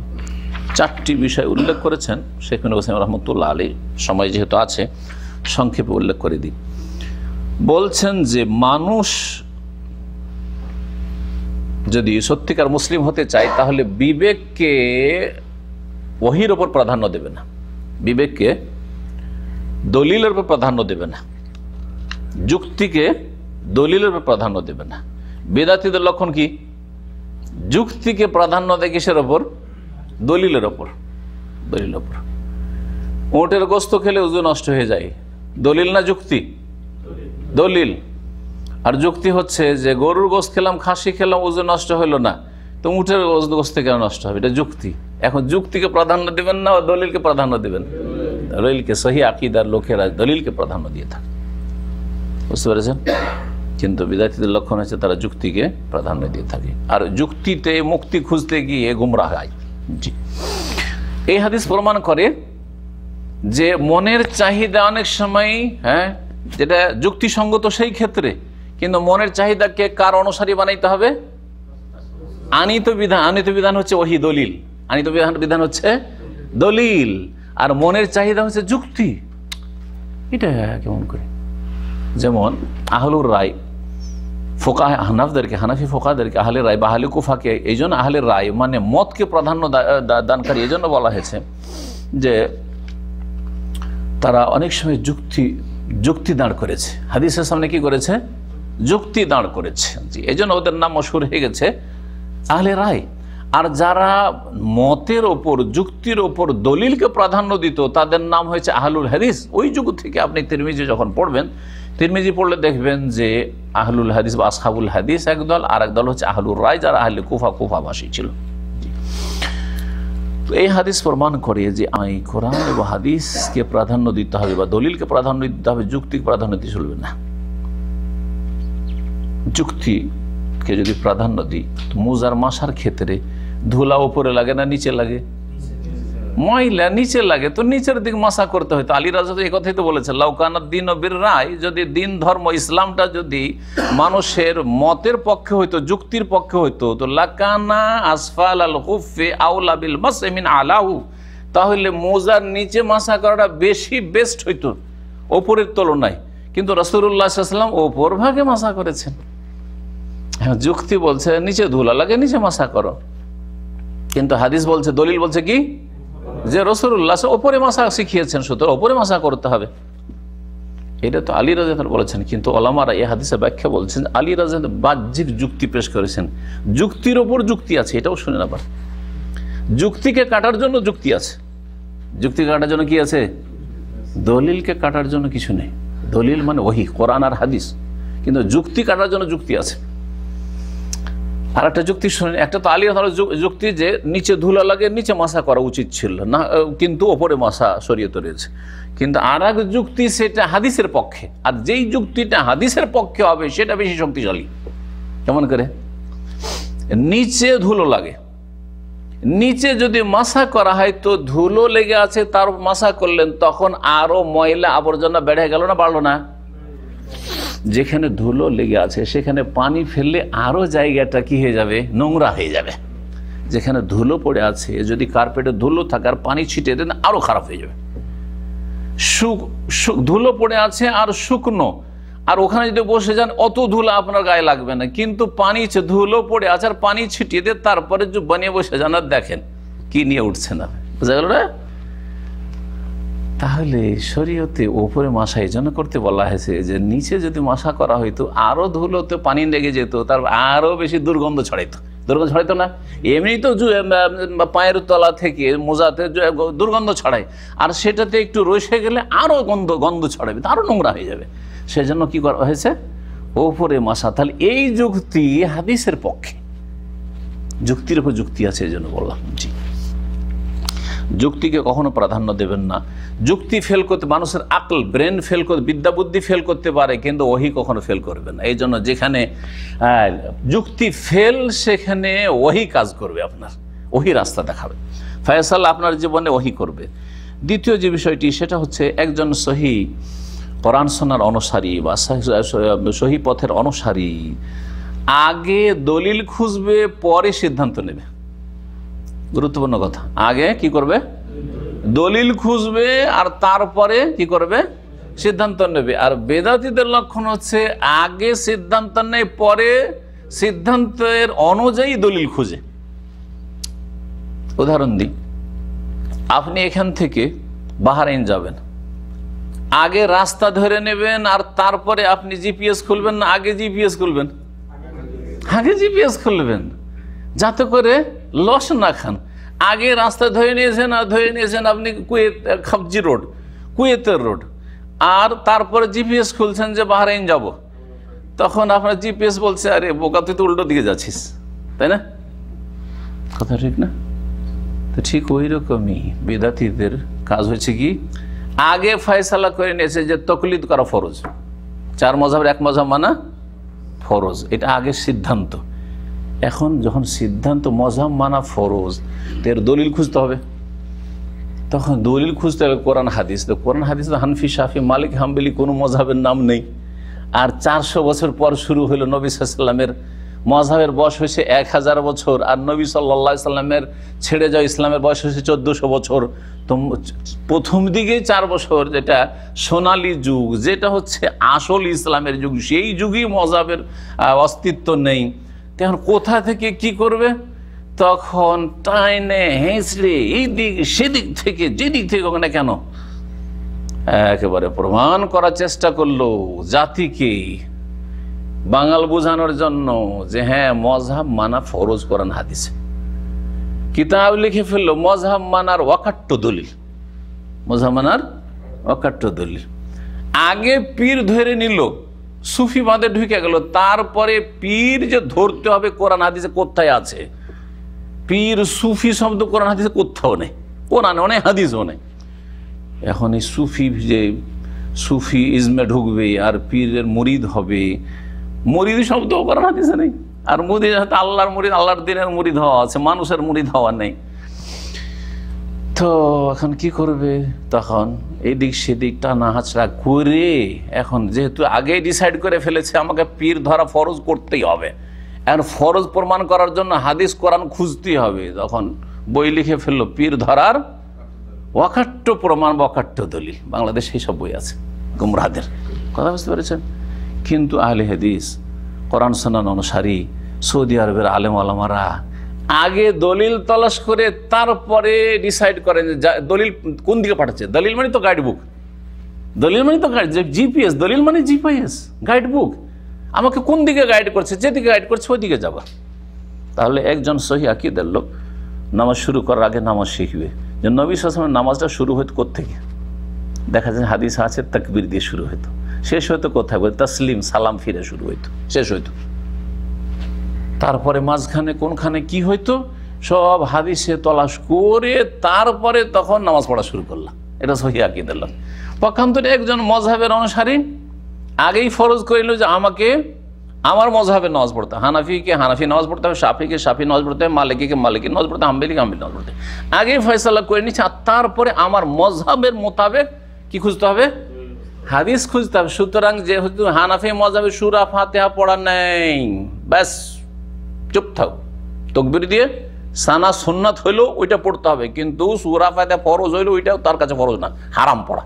চারটি বিষয় উল্লেখ করেছেন শেখ মিন হোসেন রহমতুল্লাহ আলী সময় যেহেতু আছে সংক্ষেপে উল্লেখ করে দিই বলছেন যে মানুষ যদি সত্যিকার মুসলিম হতে চায় তাহলে বিবেককে ওহির ওপর প্রাধান্য দেবে না বিবেককে দলিলের উপর প্রাধান্য দেবে না যুক্তিকে দলিলের উপর প্রাধান্য দেবে না বেদাতিদের লক্ষণ কি যুক্তিকে প্রাধান্য দেয় কিসের ওপর দলিলের ওপর দলিলের ওপর ওটের গোস্ত খেলে ওজন নষ্ট হয়ে যায় দলিল না যুক্তি দলিল আর যুক্তি হচ্ছে যে গরুর গোস্ত খেলাম খাসি খেলাম ওজন নষ্ট হলো না তো উঠের গোস্ত কেন নষ্ট হবে এটা যুক্তি এখন যুক্তিকে প্রাধান্য দেবেন না দলিলকে প্রাধান্য দেবেন দলিলকে সহি আকিদার লোকেরা দলিলকে প্রাধান্য দিয়ে থাকে বুঝতে পেরেছেন কিন্তু বিদ্যার্থীদের লক্ষণ হচ্ছে তারা যুক্তিকে প্রাধান্য দিয়ে থাকে আর যুক্তিতে মুক্তি খুঁজতে গিয়ে গুমরা হয় জি এই হাদিস প্রমাণ করে যে মনের চাহিদা অনেক সময় হ্যাঁ যেটা যুক্তিসঙ্গত সেই ক্ষেত্রে কিন্তু মনের চাহিদাকে কার অনুসারী বানাইতে হবে আনিত বিধান আনিত বিধান হচ্ছে ওহি দলিল আনিত বিধান বিধান হচ্ছে দলিল আর মনের চাহিদা হচ্ছে যুক্তি এটা কেমন করে যেমন আহলুর রায় ফোকা হানাফদেরকে হানাফি ফোকাদেরকে আহলে রায় বা আহলে কুফাকে এই জন্য আহলে রায় মানে মতকে প্রাধান্য দানকারী এই জন্য বলা হয়েছে যে তারা অনেক সময় যুক্তি যুক্তি দাঁড় করেছে হাদিসের সামনে কি করেছে যুক্তি দাঁড় করেছে জি এই জন্য ওদের নাম মশুর হয়ে গেছে আহলে রায় আর যারা মতের ওপর যুক্তির ওপর দলিলকে প্রাধান্য দিত তাদের নাম হয়েছে আহলুল হাদিস ওই যুগ থেকে আপনি তিরমিজি যখন পড়বেন তিরমিজি পড়লে দেখবেন যে আহলুল হাদিস বা আসহাবুল হাদিস একদল আর দল হচ্ছে আহলুর রায় যারা আহলে কুফা কুফাবাসী ছিল তো এই হাদিস প্রমাণ করে যে আই কোরআন এবং হাদিসকে প্রাধান্য দিতে হবে বা দলিলকে প্রাধান্য দিতে হবে যুক্তিকে প্রাধান্য দিতে চলবে না যুক্তিকে যদি প্রাধান্য দিই মুজার মাসার ক্ষেত্রে ধুলা ওপরে লাগে না নিচে লাগে ময়লা নিচে লাগে তো নিচের দিক মাসা করতে হয় তো আলী রাজা তো এই কথাই তো বলেছে লাউকানা দিন ও বীর রায় যদি দিন ধর্ম ইসলামটা যদি মানুষের মতের পক্ষে হইতো যুক্তির পক্ষে হইতো তো লাকানা আসফাল আল হুফে আউলা বিল মাসেমিন আলাউ তাহলে মোজার নিচে মাসা করাটা বেশি বেস্ট হইতো ওপরের তুলনায় কিন্তু রসুল্লাহাম ওপর ভাগে মাসা করেছেন হ্যাঁ যুক্তি বলছে নিচে ধুলা লাগে নিচে মাসা করো কিন্তু হাদিস বলছে দলিল বলছে কি যে রসুল্লাহ ওপরে মাসা শিখিয়েছেন সুতরাং ওপরে মাসা করতে হবে এটা তো আলী রাজেন্দ্র বলেছেন কিন্তু ওলামারা এ হাদিসে ব্যাখ্যা বলছেন আলী রাজেন্দ্র বাহ্যিক যুক্তি পেশ করেছেন যুক্তির ওপর যুক্তি আছে এটাও শুনে আবার যুক্তিকে কাটার জন্য যুক্তি আছে যুক্তি কাটার জন্য কি আছে দলিলকে কাটার জন্য কিছু নেই দলিল মানে ওহি কোরআন আর হাদিস কিন্তু যুক্তি কাটার জন্য যুক্তি আছে আর একটা যুক্তি শুনেন একটা তো আলী যুক্তি যে নিচে ধুলা লাগে নিচে মাসা করা উচিত ছিল না কিন্তু ওপরে মাসা সরিয়ে রয়েছে কিন্তু আর এক যুক্তি সেটা হাদিসের পক্ষে আর যেই যুক্তিটা হাদিসের পক্ষে হবে সেটা বেশি শক্তিশালী কেমন করে নিচে ধুলো লাগে নিচে যদি মাসা করা হয় তো ধুলো লেগে আছে তার মাসা করলেন তখন আরও ময়লা আবর্জনা বেড়ে গেল না বাড়লো না যেখানে ধুলো লেগে আছে সেখানে পানি ফেললে আরও জায়গাটা কি হয়ে যাবে নোংরা হয়ে যাবে যেখানে ধুলো পড়ে আছে যদি কার্পেটে ধুলো থাকার পানি ছিটে দেন আরও খারাপ হয়ে যাবে ধুলো পড়ে আছে আর শুকনো আর ওখানে যদি বসে যান অত ধুলো আপনার গায়ে লাগবে না কিন্তু পানি ধুলো পড়ে আছে আর পানি ছিটিয়ে দিয়ে তারপরে বানিয়ে বসে যান আর দেখেন কি নিয়ে উঠছে না বুঝা গেল না তাহলে শরীয়তে ওপরে মাসা এই জন্য করতে বলা হয়েছে যে নিচে যদি মাসা করা হইতো আরও ধুলোতে পানি লেগে যেত তার আরও বেশি দুর্গন্ধ ছড়াইতো দুর্গন্ধ ছড়াইতো না এমনি তো পায়ের তলা থেকে মোজাতে দুর্গন্ধ ছড়ায় আর সেটাতে একটু রসে গেলে আরও গন্ধ গন্ধ ছড়াবে আরও নোংরা হয়ে যাবে সেজন্য কি করা হয়েছে ওপরে মাসা তাহলে এই যুক্তি হাদিসের পক্ষে যুক্তির উপর যুক্তি আছে এই জন্য বললাম জি যুক্তিকে কখনো প্রাধান্য দেবেন না যুক্তি ফেল করতে মানুষের আকল ব্রেন ফেল করতে বিদ্যাবুদ্ধি ফেল করতে পারে কিন্তু ওহি কখনো ফেল করবে না এই জন্য যেখানে যুক্তি ফেল সেখানে ওহি কাজ করবে আপনার ওহি রাস্তা দেখাবে ফয়সাল আপনার জীবনে ওহি করবে দ্বিতীয় যে বিষয়টি সেটা হচ্ছে একজন সহি কোরআন অনুসারী বা সহি পথের অনুসারী আগে দলিল খুঁজবে পরে সিদ্ধান্ত নেবে গুরুত্বপূর্ণ কথা আগে কি করবে দলিল খুঁজবে আর তারপরে কি করবে সিদ্ধান্ত নেবে আর বেদাতিদের লক্ষণ হচ্ছে আগে সিদ্ধান্ত নেয় পরে সিদ্ধান্তের অনুযায়ী দলিল খুঁজে উদাহরণ দিই আপনি এখান থেকে বাহারাইন যাবেন আগে রাস্তা ধরে নেবেন আর তারপরে আপনি জিপিএস খুলবেন না আগে জিপিএস খুলবেন আগে জিপিএস খুলবেন যাতে করে লস না খান আগে রাস্তা ধরে নিয়েছেন আর ধরে নিয়েছেন আপনি কুয়েত খাবজি রোড কুয়েতের রোড আর তারপরে জিপিএস খুলছেন যে বাহারাইন যাব। তখন আপনার জিপিএস বলছে আরে বোকা তুই তো উল্টো দিকে যাচ্ছিস তাই না কথা ঠিক না তো ঠিক ওই রকমই বিদ্যার্থীদের কাজ হয়েছে কি আগে ফয়সালা করে নিয়েছে যে তকলিদ করা ফরজ চার মজাব এক মজাব মানা ফরজ এটা আগে সিদ্ধান্ত এখন যখন সিদ্ধান্ত মজাম মানা ফরজ এর দলিল খুঁজতে হবে তখন দলিল খুঁজতে হবে কোরআন হাদিস তো কোরআন হাদিস হানফি শাফি মালিক হাম্বেলি কোনো মজাবের নাম নেই আর চারশো বছর পর শুরু হলো নবী সাল্লামের মজাবের বয়স হয়েছে এক হাজার বছর আর নবী সাল্লা সাল্লামের ছেড়ে যাওয়া ইসলামের বয়স হয়েছে চোদ্দোশো বছর তো প্রথম দিকে চার বছর যেটা সোনালি যুগ যেটা হচ্ছে আসল ইসলামের যুগ সেই যুগই মজাবের অস্তিত্ব নেই তখন কোথা থেকে কি করবে তখন টাইনে হেঁচড়ে এই দিক সেদিক থেকে যেদিক থেকে ওখানে কেন একেবারে প্রমাণ করার চেষ্টা করলো জাতিকে বাঙাল বোঝানোর জন্য যে হ্যাঁ মজহাব মানা ফরজ করান হাদিসে কিতাব লিখে ফেললো মজহাব মানার ওয়াকাট্য দলিল মজহাব মানার অকাট্য দলিল আগে পীর ধরে নিল সুফিবাদে ঢুকে গেল তারপরে পীর যে ধরতে হবে কোরআন হাদিসে কোথায় আছে পীর সুফি শব্দ কোরআন হাদিসে কোথাও নেই কোরআন অনেক হাদিসও নেই এখন এই সুফি যে সুফি ইজমে ঢুকবে আর পীরের মরিদ হবে মরিদ শব্দ কোরআন হাদিসে নেই আর মুরিদ আল্লাহর মুরিদ আল্লাহর দিনের মুরিদ হওয়া আছে মানুষের মুরিদ হওয়া নেই তো এখন কি করবে তখন এদিক সেদিক টানা হাঁচড়া করে এখন যেহেতু আগেই ডিসাইড করে ফেলেছে আমাকে পীর ধরা ফরজ করতেই হবে এখন ফরজ প্রমাণ করার জন্য হাদিস কোরআন খুঁজতেই হবে তখন বই লিখে ফেললো পীর ধরার অকাট্য প্রমাণ বা অকাট্য দলিল বাংলাদেশে সব বই আছে গুমরাদের কথা বুঝতে পেরেছেন কিন্তু আহলে হাদিস কোরআন সোনান অনুসারী সৌদি আরবের আলেম আলমারা আগে দলিল তলাশ করে তারপরে ডিসাইড করেন যে দলিল কোন দিকে পাঠাচ্ছে দলিল মানে তো গাইড বুক দলিল মানে তো গাইড জিপিএস দলিল মানে জিপিএস গাইড বুক আমাকে কোন দিকে গাইড করছে যেদিকে গাইড করছে ওই দিকে যাবা তাহলে একজন সহি আকিদের লোক নামাজ শুরু করার আগে নামাজ শিখবে যে নবী সালামের নামাজটা শুরু হইত কোথেকে দেখা যায় হাদিস আছে তাকবির দিয়ে শুরু হইতো শেষ হইতো কোথায় বলতো তাসলিম সালাম ফিরে শুরু হইতো শেষ হইতো তারপরে মাঝখানে কোনখানে কি হইতো সব হাদিসে তলাশ করে তারপরে তখন নামাজ পড়া শুরু করলাম এটা সহি আকিদাল্লাহ পক্ষান্তরে একজন মজহাবের অনুসারী আগেই ফরজ করিল যে আমাকে আমার মজাবে নজ পড়তে হানাফিকে হানাফি নামাজ পড়তে হবে সাফিকে সাফি নজ পড়তে হবে মালিকিকে মালিকি নজ পড়তে হবে হাম্বেলিকে হাম্বেলি নজ পড়তে আগেই ফয়সালা করে নিচ্ছে আর তারপরে আমার মজাবের মোতাবেক কি খুঁজতে হবে হাদিস খুঁজতে হবে সুতরাং যেহেতু হানাফি মজাবে সুরা ফাতেহা পড়া নেই ব্যাস চুপ থাক তকবির দিয়ে সানা সুন্নাত হইলেও ওইটা পড়তে হবে কিন্তু সুরা ফাতে ফরজ হইলেও ওইটাও তার কাছে ফরজ না হারাম পড়া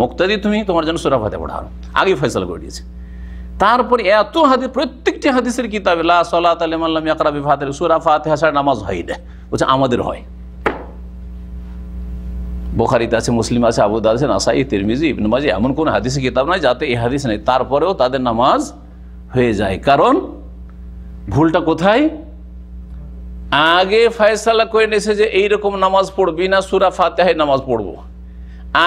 মুক্তাদি তুমি তোমার জন্য সুরা ফাতে পড়া হারাম আগেই ফয়সলা করে দিয়েছে তারপর এত হাদিস প্রত্যেকটি হাদিসের কিতাবে লা সালাত আলিম আল্লাহ ইয়াকরা বিফাতের সুরা ফাতে হাসার নামাজ হয় না বলছে আমাদের হয় বোখারিতে আছে মুসলিম আছে আবু দাদ আছে নাসাই তিরমিজি ইবন মাজি এমন কোনো হাদিসের কিতাব নয় যাতে এই হাদিস নেই তারপরেও তাদের নামাজ হয়ে যায় কারণ ভুলটা কোথায় আগে ফয়সালা করে নিয়েছে যে এইরকম নামাজ পড়বি না সুরা ফাতেহায় নামাজ পড়বো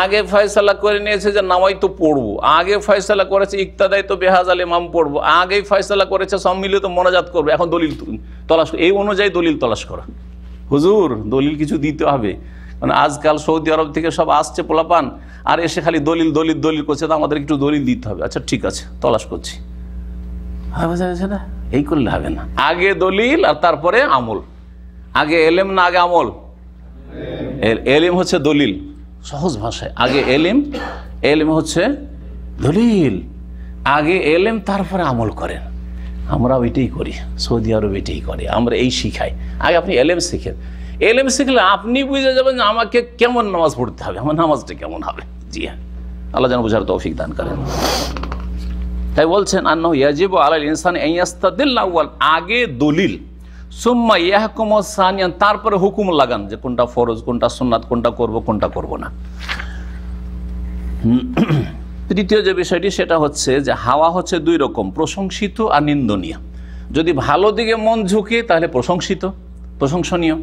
আগে ফয়সালা করে নিয়েছে যে নামাই তো পড়বো আগে ফয়সালা করেছে ইকতাদাই তো বেহাজ আল ইমাম পড়বো আগে ফয়সালা করেছে সম্মিলিত মনাজাত করবো এখন দলিল তলাশ এই অনুযায়ী দলিল তলাশ করা হুজুর দলিল কিছু দিতে হবে মানে আজকাল সৌদি আরব থেকে সব আসছে পোলাপান আর এসে খালি দলিল দলিল দলিল করছে তো আমাদের একটু দলিল দিতে হবে আচ্ছা ঠিক আছে তলাশ করছি না এই করলে হবে না আগে দলিল আর তারপরে আমল আগে এলেম না আগে আমল এলিম হচ্ছে দলিল সহজ ভাষায় আগে এলিম এলিম হচ্ছে দলিল আগে এলেম তারপরে আমল করেন আমরা ওইটাই করি সৌদি আরব এটাই করি আমরা এই শিখাই আগে আপনি এলেম শিখেন এলেম শিখলে আপনি বুঝে যাবেন যে আমাকে কেমন নামাজ পড়তে হবে আমার নামাজটা কেমন হবে জি হ্যাঁ আল্লাহ যেন বোঝার তৌফিক দান করেন তাই বলছেন আন্ন ইয়াজিব আলাল ইনসান ইয়াস্তাদিল্লাউল আগে দলিল সুম্মা ইয়াহকুম সানিয়ান তারপরে হুকুম লাগান যে কোনটা ফরজ কোনটা সুন্নাত কোনটা করব কোনটা করব না তৃতীয় যে বিষয়টি সেটা হচ্ছে যে হাওয়া হচ্ছে দুই রকম প্রশংসিত আর নিন্দনীয় যদি ভালো দিকে মন ঝুঁকে তাহলে প্রশংসিত প্রশংসনীয়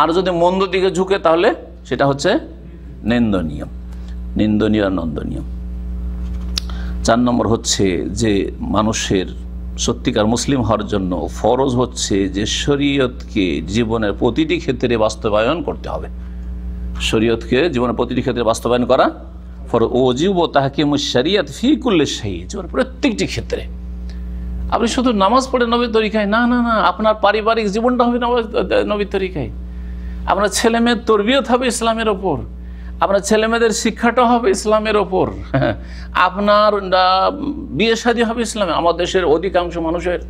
আর যদি মন্দ দিকে ঝুঁকে তাহলে সেটা হচ্ছে নিন্দনীয় নিন্দনীয় আর নন্দনীয় চার নম্বর হচ্ছে যে মানুষের সত্যিকার মুসলিম হওয়ার জন্য ফরজ হচ্ছে যে শরীয়তকে জীবনের প্রতিটি ক্ষেত্রে বাস্তবায়ন করতে হবে শরীয়তকে জীবনের প্রতিটি ক্ষেত্রে বাস্তবায়ন করা ফর ওজিব তাহাকে মুশারিয়াত ফি করলে সেই জীবনের প্রত্যেকটি ক্ষেত্রে আপনি শুধু নামাজ পড়ে নবীর তরিকায় না না না আপনার পারিবারিক জীবনটা হবে নবীর তরিকায় আপনার ছেলে মেয়ের তরবিয়ত হবে ইসলামের ওপর আপনার ছেলেমেয়েদের শিক্ষাটা হবে ইসলামের ওপর আপনার বিয়ে শাদী হবে ইসলামে আমার দেশের অধিকাংশ মানুষের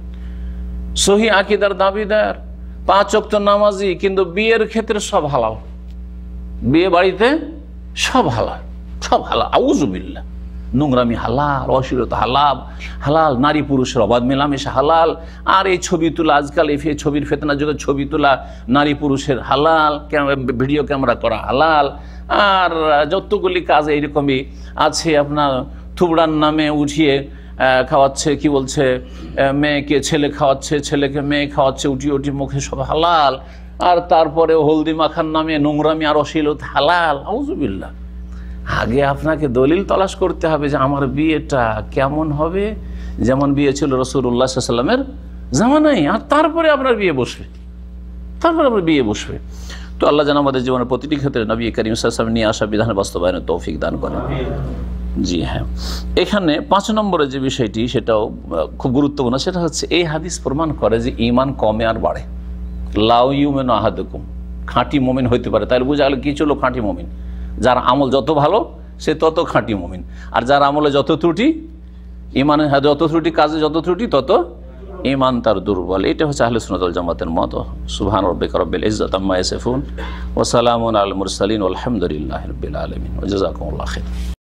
সহি আকিদার দাবিদার পাঁচ অক্ত নামাজি কিন্তু বিয়ের ক্ষেত্রে সব হালাল বিয়ে বাড়িতে সব হালাল সব হালাল আউজুবিল্লা নোংরামি হালাল অশ্লীলতা হালাল হালাল নারী পুরুষের অবাধ মেলামেশা হালাল আর এই ছবি তোলা আজকাল এই ছবির ফেতনা যুগে ছবি তোলা নারী পুরুষের হালাল ভিডিও ক্যামেরা করা হালাল আর যতগুলি কাজ এইরকমই আছে আপনার থুবড়ার নামে উঠিয়ে খাওয়াচ্ছে কি বলছে মেয়েকে ছেলে খাওয়াচ্ছে ছেলেকে মেয়ে খাওয়াচ্ছে উঠি উঠি মুখে সব হালাল আর তারপরে হলদি মাখার নামে নোংরামি আর অশ্লীলতা হালাল আউজুবিল্লা আগে আপনাকে দলিল তলাশ করতে হবে যে আমার বিয়েটা কেমন হবে যেমন বিয়ে ছিল রসুল্লাহ সাল্লামের জামানাই আর তারপরে আপনার বিয়ে বসবে তারপরে আপনার বিয়ে বসবে তো আল্লাহ যেন আমাদের জীবনের প্রতিটি ক্ষেত্রে নবী করিম সাল্লাম নিয়ে আসা বিধান বাস্তবায়নের তৌফিক দান করেন জি হ্যাঁ এখানে পাঁচ নম্বরে যে বিষয়টি সেটাও খুব গুরুত্বপূর্ণ সেটা হচ্ছে এই হাদিস প্রমাণ করে যে ইমান কমে আর বাড়ে লাউ ইউমেন আহাদুকুম খাঁটি মোমিন হইতে পারে তাই বোঝা গেল কী চলো খাঁটি মোমিন যার আমল যত ভালো সে তত খাঁটি মমিন আর যার আমলে যত ত্রুটি ইমানে হ্যাঁ, যত ত্রুটি কাজে যত ত্রুটি তত ইমান তার দুর্বল এটা হচ্ছে আহলে সুনাদ জামাতের মত সুহান ও রব্বিল ইজ্জত আম্মা ইয়াসিফুন ওয়া সালামুন আলমিন মুরসালিন ওয়া